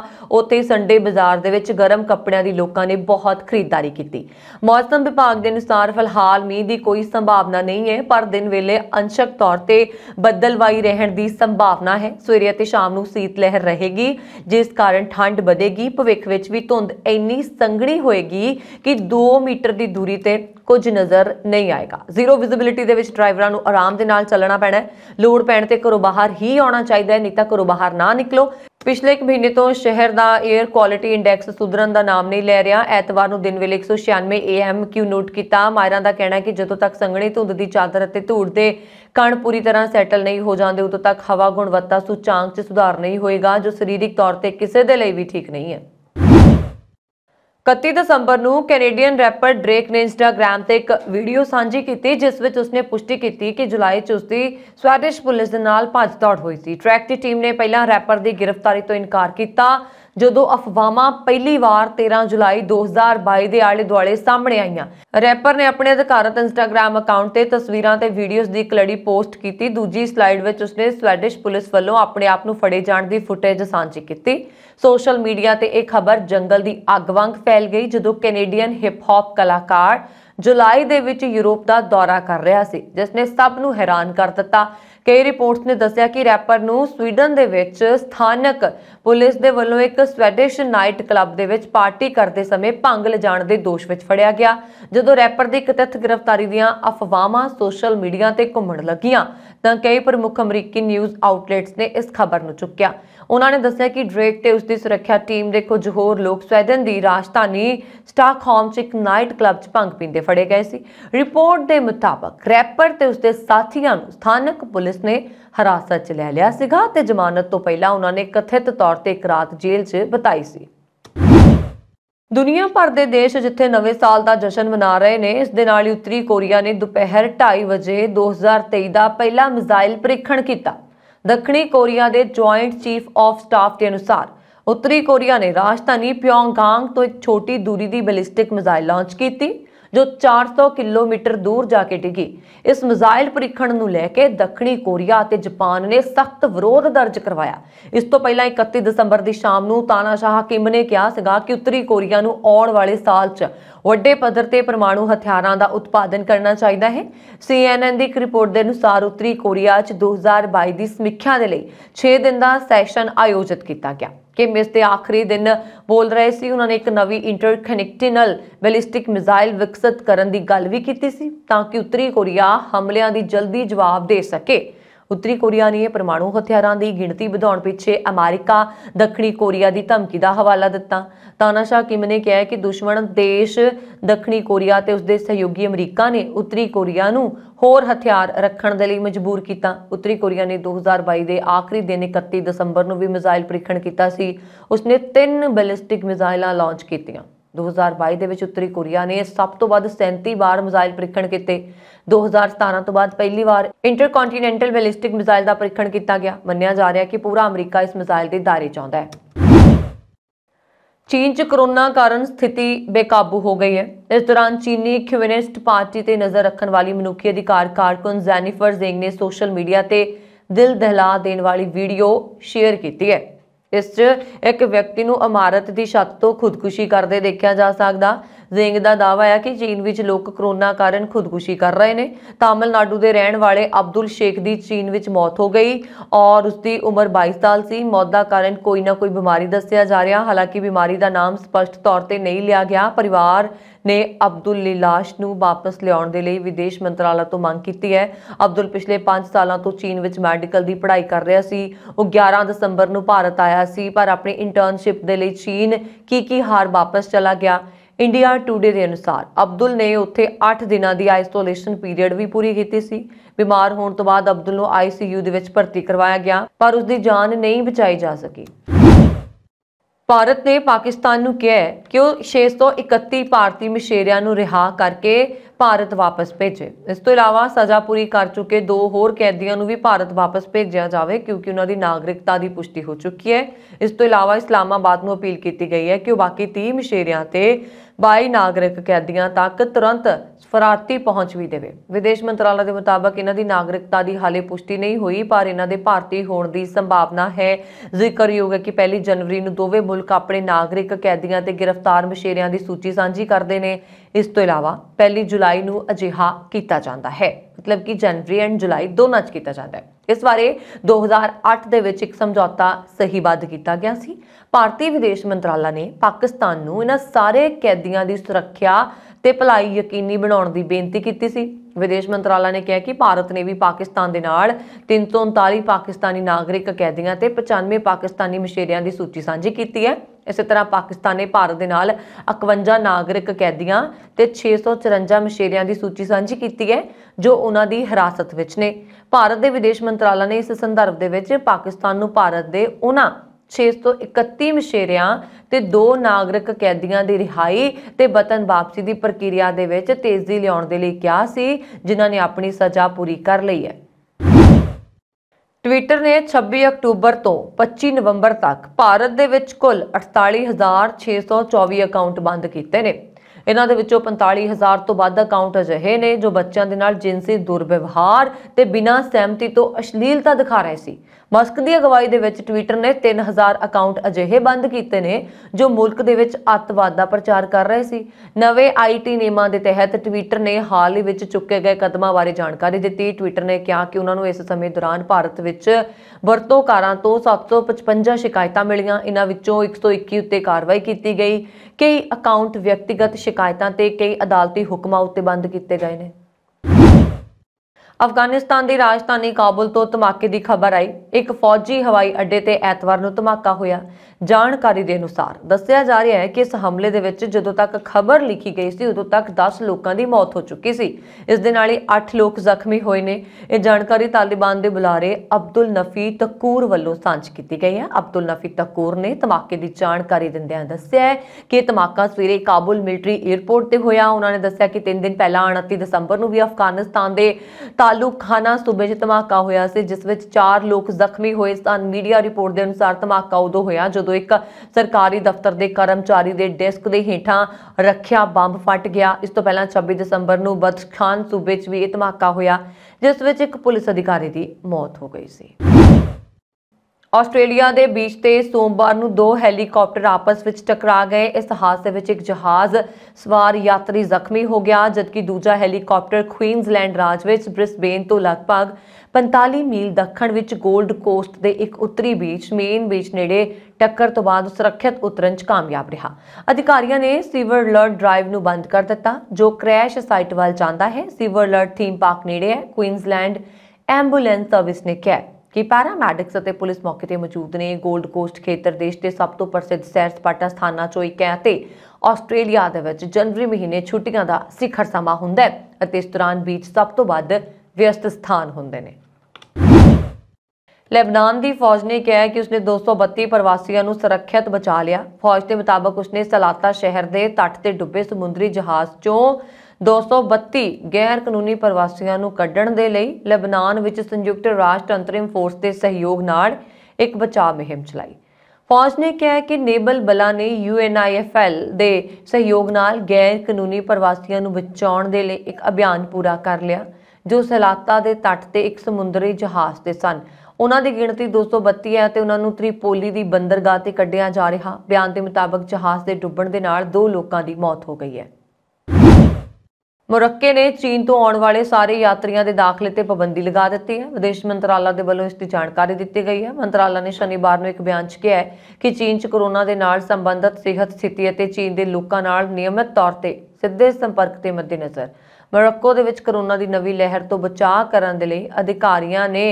ਉੱਥੇ ਸੰਡੇ ਬਾਜ਼ਾਰ ਦੇ ਵਿੱਚ ਗਰਮ ਕੱਪੜਿਆਂ ਦੀ ਲੋਕਾਂ ਨੇ ਬਹੁਤ ਖਰੀਦਦਾਰੀ ਕੀਤੀ ਮੌਸਮ ਵਿਭਾਗ ਦੇ ਅਨੁਸਾਰ ਫਿਲਹਾਲ ਮੀਂਹ ਦੀ ਕੋਈ ਸੰਭਾਵਨਾ ਨਹੀਂ ਹੈ ਪਰ ਦਿਨ ਵੇਲੇ ਅੰਸ਼ਕ ਤੌਰ ਤੌਰ ਤੇ ਬੱਦਲਵਾਈ ਰਹਿਣ ਦੀ ਸੰਭਾਵਨਾ ਹੈ ਸਵੇਰੇ ਅਤੇ ਸ਼ਾਮ ਨੂੰ ਸੀਤ ਲਹਿਰ ਰਹੇਗੀ ਜਿਸ ਕਾਰਨ ਠੰਡ ਵਧੇਗੀ ਭਵਿੱਖ ਵਿੱਚ ਵੀ ਧੁੰਦ ਇੰਨੀ ਸੰਘਣੀ ਹੋਏਗੀ ਕਿ 2 ਮੀਟਰ ਦੀ ਦੂਰੀ ਤੇ ਕੁਝ ਨਜ਼ਰ ਨਹੀਂ ਆਏਗਾ ਜ਼ੀਰੋ ਵਿਜ਼ਿਬਿਲਿਟੀ ਦੇ ਵਿੱਚ ਡਰਾਈਵਰਾਂ ਨੂੰ ਆਰਾਮ ਦੇ ਨਾਲ ਚੱਲਣਾ ਪੈਣਾ ਹੈ ਲੋੜ ਪੈਣ ਤੇ ਘਰੋਂ ਬਾਹਰ ਹੀ ਆਉਣਾ ਚਾਹੀਦਾ ਹੈ ਨਹੀਂ ਤਾਂ ਘਰੋਂ ਬਾਹਰ ਨਾ ਨਿਕਲੋ ਪਿਛਲੇ ਇੱਕ ਮਹੀਨੇ ਤੋਂ ਸ਼ਹਿਰ ਦਾ 에ਅਰ ਕੁਆਲਿਟੀ ਇੰਡੈਕਸ ਸੁਧਰਨ ਦਾ ਨਾਮ ਨਹੀਂ ਲੈ ਰਿਹਾ ਐਤਵਾਰ ਨੂੰ ਦਿਨ ਵੇਲੇ 196 AM ਕਿਊ ਨੋਟ ਕੀਤਾ ਮਾਇਰਾਂ ਦਾ ਕਹਿਣਾ ਹੈ ਕਿ ਜਦੋਂ ਤੱਕ ਸੰਘਣੀ ਧੁੰਦ ਦੀ ਚਾਦਰ ਅਤੇ ਧੂੜ ਦੇ ਕਣ ਪੂਰੀ ਤਰ੍ਹਾਂ ਸੈਟਲ ਨਹੀਂ ਹੋ ਜਾਂਦੇ ਉਦੋਂ ਤੱਕ ਹਵਾ ਗੁਣਵੱਤਾ ਸੂਚਾਂਕ 'ਚ ਸੁਧਾਰ ਨਹੀਂ ਹੋਏਗਾ ਜੋ ਸਰੀਰਕ ਤੌਰ ਤੇ ਕਿਸੇ ਦੇ ਲਈ ਵੀ ਠੀਕ ਨਹੀਂ ਹੈ 31 ਦਸੰਬਰ ਨੂੰ ਕੈਨੇਡੀਅਨ ਰੈਪਰ ਡ੍ਰੇਕ ਨੇ ਇੰਸਟਾਗ੍ਰam ਤੇ ਇੱਕ ਵੀਡੀਓ ਸਾਂਝੀ ਕੀਤੀ ਜਿਸ ਵਿੱਚ ਉਸਨੇ ਪੁਸ਼ਟੀ ਕੀਤੀ ਕਿ ਜੁਲਾਈ 'ਚ ਉਸਦੀ ਸਵੈਡਿਸ਼ ਪੁਲਿਸ ਦੇ ਨਾਲ ਭੱਜਦੌੜ ਹੋਈ ਸੀ ਟਰੈਕ ਦੀ ਟੀਮ ਨੇ ਪਹਿਲਾਂ ਰੈਪਰ ਦੀ ਗ੍ਰਿਫਤਾਰੀ ਤੋਂ ਇਨਕਾਰ ਕੀਤਾ ਜਦੋਂ ਅਫਵਾਹਾਂ ਪਹਿਲੀ ਵਾਰ 13 ਜੁਲਾਈ 2022 ਦੇ ਆਲੇ ਦੁਆਲੇ ਸਾਹਮਣੇ ਆਈਆਂ ਰੈਪਰ ਨੇ ਆਪਣੇ ਅਧਿਕਾਰਤ ਇੰਸਟਾਗ੍ਰam ਅਕਾਊਂਟ ਤੇ ਤਸਵੀਰਾਂ ਤੇ ਵੀਡੀਓਜ਼ ਦੀ ਇੱਕ ਲੜੀ ਪੋਸਟ ਕੀਤੀ ਦੂਜੀ ਸਲਾਈਡ ਵਿੱਚ ਉਸਨੇ ਸਵੈਡਿਸ਼ ਪੁਲਿਸ ਵੱਲੋਂ ਆਪਣੇ ਆਪ ਨੂੰ ਫੜੇ ਜਾਣ ਦੀ ਫੁਟੇਜ ਸਾਂਝੀ ਕੀਤੀ ਸੋਸ਼ਲ ਮੀਡੀਆ ਤੇ ਇਹ ਖਬਰ ਜੰਗਲ ਦੀ ਅੱਗ ਵਾਂਗ ਫੈਲ ਗਈ ਜਦੋਂ ਕੈਨੇਡੀਅਨ ਹਿਪ ਹੌਪ ਕਲਾਕਾਰ ਜੁਲਾਈ ਦੇ ਵਿੱਚ ਯੂਰਪ ਦਾ ਦੌਰਾ ਕਰ ਰਿਹਾ ਸੀ ਜਿਸ ਨੇ ਸਭ ਨੂੰ ਹੈਰਾਨ ਕਰ ਦਿੱਤਾ ਕਈ ਰਿਪੋਰਟਸ ਨੇ ਦੱਸਿਆ ਕਿ ਰੈਪਰ ਨੂੰ ਸਵੀਡਨ ਦੇ ਵਿੱਚ ਸਥਾਨਕ ਪੁਲਿਸ ਦੇ ਵੱਲੋਂ ਇੱਕ ਸਵੈਡਿਸ਼ ਨਾਈਟ ਕਲੱਬ ਦੇ ਵਿੱਚ ਪਾਰਟੀ ਕਰਦੇ ਸਮੇਂ ਭੰਗ ਲਜਾਣ ਦੇ ਦੋਸ਼ ਵਿੱਚ ਫੜਿਆ ਗਿਆ ਜਦੋਂ ਰੈਪਰ ਦੀ ਕਥਿਤ ਗ੍ਰਿਫਤਾਰੀ ਦੀਆਂ ਅਫਵਾਹਾਂ ਸੋਸ਼ਲ ਮੀਡੀਆ ਤੇ ਘੁੰਮਣ ਲੱਗੀਆਂ ਤਾਂ ਕਈ ਪ੍ਰਮੁੱਖ ਅਮਰੀਕੀ ਨਿਊਜ਼ ਆਊਟਲੈਟਸ ਨੇ ਇਸ ਖਬਰ ਨੂੰ ਚੁੱਕਿਆ ਉਹਨਾਂ ਨੇ ਦੱਸਿਆ ਕਿ ਡ੍ਰੇਕ ਤੇ ਉਸ ਦੀ ਸੁਰੱਖਿਆ ਟੀਮ ਦੇ ਕੁਝ ਹੋਰ ਲੋਕ ਸਵੈਡਨ ਦੀ ਰਾਜਧਾਨੀ ਸਟਾਕਹੋਮ 'ਚ ਇੱਕ ਨਾਈਟ ਕਲੱਬ 'ਚ ਭੰਗ ਪੀਂਦੇ ਫੜੇ ਗਏ ਸੀ ਰਿਪੋਰਟ ਦੇ ਮੁਤਾਬਕ ਰੈਪਰ ਤੇ ਉਸ ਦੇ ਸਾਥੀਆਂ ਨੂੰ ਸਥਾਨਕ ਪੁਲਿਸ ਨੇ ਹਰਾਸਤ 'ਚ ਲੈ ਲਿਆ ਸੀਗਾ ਤੇ ਜ਼ਮਾਨਤ ਤੋਂ ਪਹਿਲਾਂ ਉਹਨਾਂ ਨੇ ਕਥਿਤ ਤੌਰ ਤੇ ਇੱਕ ਰਾਤ ਜੇਲ੍ਹ 'ਚ ਬਿਤਾਈ ਸੀ ਦੁਨੀਆ ਭਰ ਦੇ ਦੇਸ਼ ਜਿੱਥੇ ਨਵੇਂ ਸਾਲ ਦਾ ਜਸ਼ਨ ਮਨਾ ਰਹੇ ਨੇ ਇਸ ਦੇ ਨਾਲ ਹੀ ਉੱਤਰੀ ਕੋਰੀਆ ਨੇ ਦੁਪਹਿਰ 2:30 ਵਜੇ 2023 ਦਾ ਪਹਿਲਾ ਮਿਜ਼ਾਈਲ ਪ੍ਰੀਖਣ ਕੀਤਾ ਦੱਖਣੀ ਕੋਰੀਆ ਦੇ ਜੁਆਇੰਟ ਚੀਫ ਆਫ ਸਟਾਫ ਦੇ ਅਨੁਸਾਰ ਉੱਤਰੀ ਕੋਰੀਆ ਨੇ ਰਾਜਧਾਨੀ ਪਿਓਂਗਾਂਗ ਤੋਂ ਇੱਕ ਛੋਟੀ ਦੂਰੀ ਦੀ ਬੈਲਿਸਟਿਕ ਮਿਜ਼ਾਈਲ ਲਾਂਚ ਕੀਤੀ ਜੋ 400 ਕਿਲੋਮੀਟਰ ਦੂਰ ਜਾ ਕੇ ਡਿੱਗੀ ਇਸ ਮਿਜ਼ਾਈਲ ਪ੍ਰੀਖਣ ਨੂੰ ਲੈ ਕੇ ਦੱਖਣੀ ਕੋਰੀਆ ਅਤੇ ਜਾਪਾਨ ਨੇ ਸਖਤ ਵਿਰੋਧ ਦਰਜ ਕਰਵਾਇਆ ਇਸ ਤੋਂ ਪਹਿਲਾਂ 31 ਦਸੰਬਰ ਦੀ ਸ਼ਾਮ ਨੂੰ ਤਾਨਾਸ਼ਾਹ ਕਿਮ ਨੇ ਕਿਹਾ ਸੀਗਾ ਕਿ ਉੱਤਰੀ ਕੋਰੀਆ ਨੂੰ ਆਉਣ ਵਾਲੇ ਸਾਲ 'ਚ ਵੱਡੇ ਪੱਧਰ ਤੇ ਪਰਮਾਣੂ ਹਥਿਆਰਾਂ ਦਾ ਉਤਪਾਦਨ ਕਰਨਾ ਚਾਹੀਦਾ ਹੈ ਸੀਐਨਐਨ ਦੀ ਇੱਕ ਰਿਪੋਰਟ ਦੇ ਅਨੁਸਾਰ ਉੱਤਰੀ ਕੋਰੀਆ 'ਚ 2022 ਦੀ ਸਮੀਖਿਆ ਦੇ ਲਈ 6 ਦਿਨ ਦਾ ਸੈਸ਼ਨ ਆਯੋਜਿਤ ਕੀਤਾ ਗਿਆ ਕਿ ਮਿਸ ਦੇ ਆਖਰੀ ਦਿਨ ਬੋਲ ਰਹੇ ਸੀ ਉਹਨਾਂ ਨੇ ਇੱਕ ਨਵੀਂ ਇੰਟਰਕਨੈਕਟਿਨਲ ਬੈਲਿਸਟਿਕ ਮਿਜ਼ਾਈਲ ਵਿਕਸਿਤ ਕਰਨ ਦੀ ਗੱਲ ਵੀ ਕੀਤੀ ਸੀ ਤਾਂ ਕਿ ਉੱਤਰੀ ਕੋਰੀਆ ਹਮਲਿਆਂ ਦੀ ਜਲਦੀ ਜਵਾਬ ਦੇ ਸਕੇ ਉੱਤਰੀ ਕੋਰੀਆ ਨੇ ਪਰਮਾਣੂ ਹਥਿਆਰਾਂ ਦੀ ਗਿਣਤੀ ਵਧਾਉਣ ਪਿੱਛੇ ਅਮਰੀਕਾ ਦੱਖਣੀ ਕੋਰੀਆ ਦੀ ਧਮਕੀ ਦਾ ਹਵਾਲਾ ਦਿੱਤਾ ਤਾਨਾਸ਼ਾ ਕਿਮ ਨੇ ਕਿਹਾ ਕਿ ਦੁਸ਼ਮਣ ਦੇਸ਼ ਦੱਖਣੀ ਕੋਰੀਆ ਤੇ ਉਸਦੇ ਸਹਿਯੋਗੀ ਅਮਰੀਕਾ ਨੇ ਉੱਤਰੀ ਕੋਰੀਆ ਨੂੰ ਹੋਰ ਹਥਿਆਰ ਰੱਖਣ ਦੇ ਲਈ ਮਜਬੂਰ ਕੀਤਾ ਉੱਤਰੀ ਕੋਰੀਆ ਨੇ 2022 ਦੇ ਆਖਰੀ ਦਿਨ 31 ਦਸੰਬਰ ਨੂੰ ਵੀ ਮਿਜ਼ਾਈਲ ਪ੍ਰੀਖਣ ਕੀਤਾ ਸੀ ਉਸਨੇ ਤਿੰਨ ਬੈਲਿਸਟਿਕ ਮਿਜ਼ਾਈਲਾਂ ਲਾਂਚ ਕੀਤੀਆਂ 2022 ਦੇ ਵਿੱਚ ਉੱਤਰੀ ਕੋਰੀਆ ਨੇ ਸਭ ਤੋਂ ਵੱਧ 37 ਵਾਰ ਮਿਜ਼ਾਈਲ ਪਰਖਣ ਕੀਤੇ 2017 ਤੋਂ ਬਾਅਦ ਪਹਿਲੀ ਵਾਰ ਇੰਟਰਕੌਂਟੀਨੈਂਟਲ ਬੈਲਿਸਟਿਕ ਮਿਜ਼ਾਈਲ ਦਾ ਪਰਖਣ ਕੀਤਾ ਗਿਆ ਮੰਨਿਆ ਜਾ ਰਿਹਾ ਕਿ ਪੂਰਾ ਅਮਰੀਕਾ ਇਸ ਮਿਜ਼ਾਈਲ ਦੇ ਦਾਇਰੇ ਚ ਆਉਂਦਾ ਹੈ ਚੀਨ 'ਚ ਕਰੋਨਾ ਕਾਰਨ ਸਥਿਤੀ ਬੇਕਾਬੂ ਹੋ ਗਈ ਹੈ ਇਸ ਦੌਰਾਨ ਚੀਨੀ ਕਮਿਊਨਿਸਟ ਪਾਰਟੀ ਤੇ ਨਜ਼ਰ ਰੱਖਣ ਵਾਲੀ ਮਨੁੱਖੀ ਅਧਿਕਾਰ ਕਾਰਕੁਨ ਜ਼ੈਨੀਫਰ ਜ਼ਿੰਗ ਨੇ ਸੋਸ਼ਲ ਮੀਡੀਆ ਤੇ ਦਿਲ ਦਹਿਲਾ ਦੇਣ ਵਾਲੀ ਵੀਡੀਓ ਸ਼ੇਅਰ ਕੀਤੀ ਹੈ ਇਸ 'ਚ ਇੱਕ ਵਿਅਕਤੀ ਨੂੰ ਇਮਾਰਤ ਦੀ ਛੱਤ ਤੋਂ ਖੁਦਕੁਸ਼ੀ ਕਰਦੇ ਦੇਖਿਆ ਜਾ ਸਕਦਾ ਜ਼ੇਂਗ ਦਾ ਦਾਵਾ ਹੈ ਕਿ ਚੀਨ ਵਿੱਚ ਲੋਕ ਕਰੋਨਾ ਕਾਰਨ ਖੁਦਕੁਸ਼ੀ ਕਰ ਰਹੇ ਨੇ ਤਾਮਿਲਨਾਡੂ ਦੇ ਰਹਿਣ ਵਾਲੇ ਅਬਦੁਲ ਸ਼ੇਖ ਦੀ ਚੀਨ ਵਿੱਚ ਮੌਤ ਹੋ ਗਈ ਔਰ ਉਸ ਦੀ ਉਮਰ 22 ਸਾਲ ਸੀ ਮੌਤ ਦਾ ਕਾਰਨ ਕੋਈ ਨਾ ਕੋਈ ਬਿਮਾਰੀ ਦੱਸਿਆ ਜਾ ਰਿਹਾ ਹਾਲਾਂਕਿ ਬਿਮਾਰੀ ਦਾ ਨਾਮ ਸਪਸ਼ਟ ਤੌਰ ਤੇ ਨਹੀਂ ਲਿਆ ਗਿਆ ਪਰਿਵਾਰ ਨੇ ਅਬਦੁਲ ਲਿਲਾਸ਼ ਨੂੰ ਵਾਪਸ ਲਿਆਉਣ ਦੇ ਲਈ ਵਿਦੇਸ਼ ਮੰਤਰਾਲਾ ਤੋਂ ਮੰਗ ਕੀਤੀ ਹੈ ਅਬਦੁਲ ਪਿਛਲੇ 5 ਸਾਲਾਂ ਤੋਂ ਚੀਨ ਵਿੱਚ ਮੈਡੀਕਲ ਦੀ ਪੜ੍ਹਾਈ ਕਰ ਰਿਹਾ ਸੀ ਉਹ 11 ਦਸੰਬਰ ਨੂੰ ਭਾਰਤ ਆਇਆ ਸੀ ਪਰ ਆਪਣੀ ਇੰਟਰਨਸ਼ਿਪ ਦੇ ਲਈ ਚੀਨ ਕੀ ਕੀ ਹਾਰ ਵਾਪਸ ਚਲਾ ਗਿਆ ਇੰਡੀਆ ਟੂਡੇ ਦੇ ਅਨੁਸਾਰ ਅਬਦੁਲ ਨੇ ਉੱਥੇ 8 ਦਿਨਾਂ ਦੀ ਆਈਸੋਲੇਸ਼ਨ ਪੀਰੀਅਡ ਵੀ ਪੂਰੀ ਕੀਤੀ ਸੀ ਬਿਮਾਰ ਹੋਣ ਤੋਂ ਬਾਅਦ ਅਬਦੁਲ ਨੂੰ ਆਈਸੀਯੂ ਦੇ ਵਿੱਚ ਭਰਤੀ ਕਰਵਾਇਆ ਗਿਆ ਪਰ ਉਸ ਦੀ ਜਾਨ ਨਹੀਂ ਬਚਾਈ ਜਾ ਸਕੀ ਭਾਰਤ ਨੇ ਪਾਕਿਸਤਾਨ ਨੂੰ ਕਿਹਾ ਕਿ ਉਹ 631 ਭਾਰਤੀ ਮਸ਼ੇਰਿਆਂ ਨੂੰ ਰਿਹਾ ਕਰਕੇ ਭਾਰਤ ਵਾਪਸ ਭੇਜੇ ਇਸ ਤੋਂ ਇਲਾਵਾ ਸਜ਼ਾ ਪੂਰੀ ਕਰ ਚੁੱਕੇ ਦੋ ਹੋਰ ਕੈਦੀਆਂ ਨੂੰ ਵੀ ਭਾਰਤ ਵਾਪਸ ਭੇਜਿਆ ਜਾਵੇ ਕਿਉਂਕਿ ਉਹਨਾਂ ਦੀ ਨਾਗਰਿਕਤਾ ਦੀ ਪੁਸ਼ਟੀ ਹੋ ਚੁੱਕੀ ਹੈ ਇਸ ਤੋਂ ਇਲਾਵਾ ਇਸਲਾਮਾਬਾਦ ਨੂੰ ਅਪੀਲ ਕੀਤੀ ਗਈ ਹੈ ਕਿ ਉਹ ਬਾਕੀ 30 ਮਸ਼ੇਰਿਆਂ ਤੇ 22 ਨਾਗਰਿਕ ਕੈਦੀਆਂ ਤੱਕ ਤੁਰੰਤ ਫਰਾਤੀ ਪਹੁੰਚ ਵੀ ਦੇਵੇ ਵਿਦੇਸ਼ ਮੰਤਰਾਲਾ ਦੇ ਮੁਤਾਬਕ ਇਹਨਾਂ ਦੀ ਨਾਗਰਿਕਤਾ ਦੀ ਹਾਲੇ ਪੁਸ਼ਟੀ ਨਹੀਂ ਹੋਈ ਪਰ ਇਹਨਾਂ ਦੇ ਭਾਰਤੀ ਹੋਣ ਦੀ ਸੰਭਾਵਨਾ ਹੈ ਜ਼ਿਕਰਯੋਗ ਹੈ ਕਿ ਪਹਿਲੀ ਜਨਵਰੀ ਨੂੰ ਦੋਵੇਂ ਮੁਲਕ ਆਪਣੇ ਨਾਗਰਿਕ ਕੈਦੀਆਂ ਤੇ ਗ੍ਰਿਫਤਾਰ ਮਸ਼ੇਰਿਆਂ ਦੀ ਸੂਚੀ ਸਾਂਝੀ ਕਰਦੇ ਨੇ ਇਸ ਤੋਂ ਇਲਾਵਾ ਪਹਿਲੀ ਜੁਲਾਈ ਨੂੰ ਅਜਿਹਾ ਕੀਤਾ ਜਾਂਦਾ ਹੈ ਮਤਲਬ ਕਿ ਜਨਵਰੀ ਐਂਡ ਜੁਲਾਈ ਦੋਨਾਂ 'ਚ ਕੀਤਾ ਜਾਂਦਾ ਹੈ ਇਸ ਬਾਰੇ 2008 ਦੇ ਵਿੱਚ ਇੱਕ ਸਮਝੌਤਾ ਸਹੀਬੱਧ ਕੀਤਾ ਗਿਆ ਸੀ ਭਾਰਤੀ ਵਿਦੇਸ਼ ਮੰਤਰਾਲਾ ਨੇ ਪਾਕਿਸਤਾਨ ਨੂੰ ਇਹਨਾਂ ਸਾਰੇ ਕੈਦੀਆਂ ਦੀ ਸੁਰੱਖਿਆ ਤੇ ਭਲਾਈ ਯਕੀਨੀ ਬਣਾਉਣ ਦੀ ਬੇਨਤੀ ਕੀਤੀ ਸੀ ਵਿਦੇਸ਼ ਮੰਤਰਾਲਾ ਨੇ ਕਿਹਾ ਕਿ ਭਾਰਤ ਨੇ ਵੀ ਪਾਕਿਸਤਾਨ ਦੇ ਨਾਲ 339 ਪਾਕਿਸਤਾਨੀ ਨਾਗਰਿਕ ਕੈਦੀਆਂ ਤੇ 95 ਪਾਕਿਸਤਾਨੀ ਮਸ਼ੇਰਿਆਂ ਦੀ ਸੂਚੀ ਸਾਂਝੀ ਕੀਤੀ ਹੈ ਇਸੇ ਤਰ੍ਹਾਂ ਪਾਕਿਸਤਾਨ ਨੇ ਭਾਰਤ ਦੇ ਨਾਲ 51 ਨਾਗਰਿਕ ਕੈਦੀਆਂ ਤੇ 654 ਮਸ਼ੇਰਿਆਂ ਦੀ ਸੂਚੀ ਸਾਂਝੀ ਕੀਤੀ ਹੈ ਜੋ ਉਹਨਾਂ ਦੀ ਹਿਰਾਸਤ ਵਿੱਚ ਨੇ ਭਾਰਤ ਦੇ ਵਿਦੇਸ਼ ਮੰਤਰਾਲਾ ਨੇ ਇਸ ਸੰਦਰਭ ਦੇ ਵਿੱਚ ਪਾਕਿਸਤਾਨ ਨੂੰ ਭਾਰਤ ਦੇ ਉਹਨਾਂ 631 ਮਸ਼ੇਰਿਆਂ ਤੇ ਦੋ ਨਾਗਰਿਕ ਕੈਦੀਆਂ ਦੀ ਰਿਹਾਈ ਤੇ ਵਤਨ ਵਾਪਸੀ ਦੀ ਪ੍ਰਕਿਰਿਆ ਦੇ ਵਿੱਚ ਤੇਜ਼ੀ ਲਿਆਉਣ ਦੇ ਲਈ ਕਿਹਾ ਸੀ ਜਿਨ੍ਹਾਂ ਨੇ ਆਪਣੀ ਸਜ਼ਾ ਪੂਰੀ ਕਰ ਲਈ ਹੈ ਟਵਿੱਟਰ ਨੇ 26 ਅਕਤੂਬਰ ਤੋਂ 25 ਨਵੰਬਰ ਤੱਕ ਭਾਰਤ ਦੇ ਵਿੱਚ ਕੁੱਲ 48624 ਅਕਾਊਂਟ ਬੰਦ ਕੀਤੇ ਨੇ ਇਹਨਾਂ ਦੇ ਵਿੱਚੋਂ 45000 ਤੋਂ ਵੱਧ ਅਕਾਊਂਟ ਅਜਿਹੇ ਨੇ ਜੋ ਬੱਚਿਆਂ ਦੇ ਨਾਲ ਜਿੰਸੀ ਦੁਰਵਿਵਹਾਰ ਤੇ ਬਿਨਾਂ ਸਹਿਮਤੀ ਤੋਂ ਅਸ਼ਲੀਲਤਾ ਦਿਖਾ ਰਹੇ ਸੀ ਮਸਕ ਦੀ ਅਗਵਾਈ ਦੇ ਵਿੱਚ ਟਵਿੱਟਰ ਨੇ 3000 ਅਕਾਊਂਟ ਅਜਿਹੇ ਬੰਦ ਕੀਤੇ ਨੇ ਜੋ ਮੁਲਕ ਦੇ ਵਿੱਚ ਅੱਤਵਾਦ ਦਾ ਪ੍ਰਚਾਰ ਕਰ ਰਹੇ ਸੀ ਨਵੇਂ ਆਈਟੀ ਨਿਯਮਾਂ ਦੇ ਤਹਿਤ ਟਵਿੱਟਰ ਨੇ ਹਾਲ ਹੀ ਵਿੱਚ ਚੁੱਕੇ ਗਏ ਕਦਮਾਂ ਬਾਰੇ ਜਾਣਕਾਰੀ ਦਿੱਤੀ ਟਵਿੱਟਰ ਨੇ ਕਿਹਾ ਕਿ ਉਹਨਾਂ ਨੂੰ ਇਸ ਸਮੇਂ ਦੌਰਾਨ ਭਾਰਤ ਵਿੱਚ ਵਰਤੋਂਕਾਰਾਂ ਤੋਂ 755 ਸ਼ਿਕਾਇਤਾਂ ਮਿਲੀਆਂ ਇਹਨਾਂ ਵਿੱਚੋਂ 121 ਉੱਤੇ ਕਾਰਵਾਈ ਕੀਤੀ ਗਈ ਕਈ ਅਕਾਊਂਟ ਵਿਅਕਤੀਗਤ ਸ਼ਿਕਾਇਤਾਂ ਤੇ ਕਈ ਅਦਾਲਤੀ ਹੁਕਮਾਂ ਉੱਤੇ ਬੰਦ ਕੀਤੇ ਗਏ ਨੇ ਅਫਗਾਨਿਸਤਾਨ ਦੀ ਰਾਜਧਾਨੀ ਕਾਬੁਲ ਤੋਂ ਧਮਾਕੇ ਦੀ ਖਬਰ ਆਈ ਇੱਕ ਫੌਜੀ ਹਵਾਈ ਅੱਡੇ ਤੇ ਐਤਵਾਰ ਨੂੰ ਧਮਾਕਾ ਹੋਇਆ ਜਾਣਕਾਰੀ ਦੇ ਅਨੁਸਾਰ ਦੱਸਿਆ ਜਾ ਰਿਹਾ ਹੈ ਕਿ ਇਸ ਹਮਲੇ ਦੇ ਵਿੱਚ ਜਦੋਂ ਤੱਕ ਖਬਰ ਲਿਖੀ ਗਈ ਸੀ ਉਦੋਂ ਤੱਕ 10 ਲੋਕਾਂ ਦੀ ਮੌਤ ਹੋ ਚੁੱਕੀ ਸੀ ਇਸ ਦੇ ਨਾਲ ਹੀ 8 ਲੋਕ ਜ਼ਖਮੀ ਹੋਏ ਨੇ ਇਹ ਜਾਣਕਾਰੀ ਤਾਲਿਬਾਨ ਦੇ ਬੁਲਾਰੇ ਅਬਦੁਲ ਨਫੀ ਤਕੂਰ ਵੱਲੋਂ ਸਾਂਝੀ ਕੀਤੀ ਗਈ ਹੈ ਅਬਦੁਲ ਨਫੀ ਤਕੂਰ ਨੇ ਧਮਾਕੇ ਦੀ ਜਾਣਕਾਰੀ ਦਿੰਦਿਆਂ ਦੱਸਿਆ ਕਿ ਧਮਾਕਾ ਸਵੇਰੇ ਕਾਬੁਲ ਮਿਲਟਰੀ 에ਅਰਪੋਰਟ ਤੇ ਹੋਇਆ ਉਹਨਾਂ ਨੇ ਦੱਸਿਆ ਕਿ 3 ਦਿਨ ਪਹਿਲਾਂ 29 ਦਸੰਬਰ ਨੂੰ ਵੀ ਅਫਗਾਨਿਸਤਾਨ ਦੇ ਤਾਲੁਕ ਖਾਨਾ ਸੂਬੇ 'ਚ ਧਮਾਕਾ ਹੋਇਆ ਸੀ ਜਿਸ ਵਿੱਚ 4 ਲੋਕ ਜ਼ਖਮੀ ਹੋਏ ਸਨ ਮੀਡੀਆ ਰਿਪੋਰਟ ਦੇ ਅਨੁਸਾਰ ਧਮਾਕਾ ਉਦੋਂ ਹੋਇਆ ਜਦੋਂ ਇੱਕ ਸਰਕਾਰੀ ਦਫ਼ਤਰ ਦੇ ਕਰਮਚਾਰੀ ਦੇ ਡੈਸਕ ਦੇ ਹੇਠਾਂ ਰੱਖਿਆ ਬੰਬ ਫਟ ਗਿਆ ਇਸ ਤੋਂ ਪਹਿਲਾਂ 26 ਦਸੰਬਰ ਨੂੰ ਬਦਖਾਨ ਸੂਬੇ 'ਚ ਵੀ ਇਹ ਧਮਾਕਾ ਹੋਇਆ ਜਿਸ ਵਿੱਚ ਇੱਕ ਪੁਲਿਸ ਅਧਿਕਾਰੀ ਦੀ ਮੌਤ ਹੋ ਗਈ ਸੀ ਆਸਟ੍ਰੇਲੀਆ ਦੇ ਬੀਚ ਤੇ ਸੋਮਵਾਰ ਨੂੰ ਦੋ ਹੈਲੀਕਾਪਟਰ ਆਪਸ ਵਿੱਚ ਟਕਰਾ ਗਏ ਇਸ ਹਾਦਸੇ ਵਿੱਚ ਇੱਕ ਜਹਾਜ਼ ਸਵਾਰ ਯਾਤਰੀ ਜ਼ਖਮੀ ਹੋ ਗਿਆ ਜਦਕਿ ਦੂਜਾ ਹੈਲੀਕਾਪਟਰ ਕੁਈਨਜ਼ਲੈਂਡ ਰਾਜ ਵਿੱਚ ਬ੍ਰਿਸਬੇਨ ਤੋਂ ਲਗਭਗ 45 ਮੀਲ ਦੱਖਣ ਵਿੱਚ 골ਡ ਕੋਸਟ ਦੇ ਇੱਕ ਉੱਤਰੀ ਬੀਚ ਮੇਨ ਬੀਚ ਨੇੜੇ ਟੱਕਰ ਤੋਂ ਬਾਅਦ ਸੁਰੱਖਿਅਤ ਉਤਰਨ 'ਚ ਕਾਮਯਾਬ ਰਿਹਾ ਅਧਿਕਾਰੀਆਂ ਨੇ ਸੀਵਰ ਲਰਡ ਡਰਾਈਵ ਨੂੰ ਬੰਦ ਕਰ ਦਿੱਤਾ ਜੋ ਕ੍ਰੈਸ਼ ਸਾਈਟ ਵੱਲ ਜਾਂਦਾ ਹੈ ਸੀਵਰ ਲਰਡ ਥੀਮ ਪਾਰਕ ਨੇੜੇ ਹੈ ਕੁਈਨਜ਼ਲੈਂਡ ਐਂਬੂਲੈਂਸ ਸਰਵਿਸ ਨੇ ਕਿਹਾ ਕਿ ਪੈਰਾਮੈਡਿਕਸ ਅਤੇ ਪੁਲਿਸ ਮੌਕੇ ਤੇ ਮੌਜੂਦ ਨੇ 골ਡ ਕੋਸਟ ਖੇਤਰ ਦੇਸ਼ ਦੇ ਸਭ ਤੋਂ ਪ੍ਰਸਿੱਧ ਸੈਰ ਸਪਾਟਾ ਸਥਾਨਾਂ ਚੋਂ ਇੱਕ ਹੈ ਅਤੇ ਆਸਟ੍ਰੇਲੀਆ ਦੇ ਵਿੱਚ ਜਨਵਰੀ ਮਹੀਨੇ ਛੁੱਟੀਆਂ ਦਾ ਸਿਖਰ ਸਮਾਂ ਹੁੰਦਾ ਹੈ ਅਤੇ ਇਸ ਦੌਰਾਨ ਬੀਚ ਸਭ ਤੋਂ ਵੱਧ ਵਿਅਸਤ ਸਥਾਨ ਹੁੰਦੇ ਨੇ ਲੈਬਨਾਨ ਦੀ ਫੌਜ ਨੇ ਕਿਹਾ ਕਿ ਉਸਨੇ 232 ਪ੍ਰਵਾਸੀਆਂ ਨੂੰ ਸੁਰੱਖਿਅਤ ਬਚਾ ਲਿਆ ਫੌਜ ਦੇ ਮੁਤਾਬਕ ਉਸਨੇ ਸਲਾਤਾ ਸ਼ਹਿਰ ਦੇ ਤੱਟ ਤੇ ਡੁੱਬੇ ਸਮੁੰਦਰੀ ਜਹਾਜ਼ 'ਚੋਂ 232 ਗੈਰ ਕਾਨੂੰਨੀ ਪ੍ਰਵਾਸੀਆਂ ਨੂੰ ਕੱਢਣ ਦੇ ਲਈ ਲਬਨਾਨ ਵਿੱਚ ਸੰਯੁਕਤ ਰਾਸ਼ਟਰ ਅੰਤਰਿਮ ਫੋਰਸ ਦੇ ਸਹਿਯੋਗ ਨਾਲ ਇੱਕ ਬਚਾਅ ਮੁਹਿੰਮ ਚਲਾਈ ਫੌਜ ਨੇ ਕਿਹਾ ਕਿ ਨੇਬਲ ਬਲਾ ਨੇ ਯੂਐਨਆਈਐਫਐਲ ਦੇ ਸਹਿਯੋਗ ਨਾਲ ਗੈਰ ਕਾਨੂੰਨੀ ਪ੍ਰਵਾਸੀਆਂ ਨੂੰ ਬਚਾਉਣ ਦੇ ਲਈ ਇੱਕ ਅਭਿਆਨ ਪੂਰਾ ਕਰ ਲਿਆ ਜੋ ਸਲਾਤਾ ਦੇ ਤੱਟ ਤੇ ਇੱਕ ਸਮੁੰਦਰੀ ਜਹਾਜ਼ ਤੇ ਸਨ ਉਹਨਾਂ ਦੀ ਗਿਣਤੀ 232 ਹੈ ਤੇ ਉਹਨਾਂ ਨੂੰ ਤ੍ਰਿਪੋਲੀ ਦੀ ਬੰਦਰਗਾਹ ਤੇ ਕੱਢਿਆ ਜਾ ਰਿਹਾ ਬਿਆਨ ਦੇ ਮੁਤਾਬਕ ਜਹਾਜ਼ ਦੇ ਡੁੱਬਣ ਦੇ ਨਾਲ ਦੋ ਲੋਕਾਂ ਦੀ ਮੌਤ ਹੋ ਗਈ ਹੈ ਮੁਰੱਕੇ ਨੇ ਚੀਨ ਤੋਂ ਆਉਣ ਵਾਲੇ ਸਾਰੇ ਯਾਤਰੀਆਂ ਦੇ ਦਾਖਲੇ ਤੇ ਪਾਬੰਦੀ ਲਗਾ ਦਿੱਤੀ ਹੈ ਵਿਦੇਸ਼ ਮੰਤਰਾਲਾ ਦੇ ਵੱਲੋਂ ਇਸ ਦੀ ਜਾਣਕਾਰੀ ਦਿੱਤੀ ਗਈ ਹੈ ਮੰਤਰਾਲਾ ਨੇ ਸ਼ਨੀਵਾਰ ਨੂੰ ਇੱਕ ਬਿਆਨ 'ਚ ਕਿਹਾ ਹੈ ਕਿ ਚੀਨ 'ਚ ਕੋਰੋਨਾ ਦੇ ਨਾਲ ਸੰਬੰਧਿਤ ਸਿਹਤ ਸਥਿਤੀ ਅਤੇ ਚੀਨ ਦੇ ਲੋਕਾਂ ਨਾਲ ਨਿਯਮਿਤ ਤੌਰ ਤੇ ਸਿੱਧੇ ਸੰਪਰਕ ਤੇ ਮੱਦੇਨਜ਼ਰ ਮੁਰੱਕੋ ਦੇ ਵਿੱਚ ਕੋਰੋਨਾ ਦੀ ਨਵੀਂ ਲਹਿਰ ਤੋਂ ਬਚਾਅ ਕਰਨ ਦੇ ਲਈ ਅਧਿਕਾਰੀਆਂ ਨੇ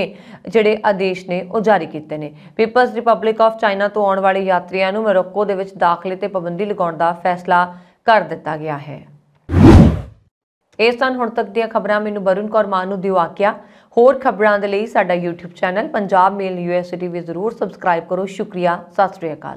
ਜਿਹੜੇ ਆਦੇਸ਼ ਨੇ ਉਹ ਜਾਰੀ ਕੀਤੇ ਨੇ ਪੀਪਲਸ ਰਿਪਬਲਿਕ ਆਫ ਚਾਈਨਾ ਤੋਂ ਆਉਣ ਵਾਲੇ ਯਾਤਰੀਆਂ ਨੂੰ ਮੁਰੱਕੋ ਦੇ ਵਿੱਚ ਦਾਖਲੇ ਤੇ ਪਾਬੰਦੀ ਲਗਾਉਣ ਦਾ ਫੈਸਲਾ ਕਰ ਦਿੱਤਾ ਗਿਆ ਹੈ ਇਹ ਸਨ ਹੁਣ ਤੱਕ ਦੀਆਂ ਖਬਰਾਂ ਮੈਨੂੰ ਬਰੁਨ ਕੌਰ ਮਾਨ ਨੂੰ ਦਿਓ ਆਕਿਆ ਹੋਰ ਖਬਰਾਂ ਦੇ ਲਈ ਸਾਡਾ YouTube channel Punjab mail USTV ਵੀ ਜ਼ਰੂਰ ਸਬਸਕ੍ਰਾਈਬ ਕਰੋ ਸ਼ੁਕਰੀਆ ਸਤਿ ਸ੍ਰੀ ਅਕਾਲ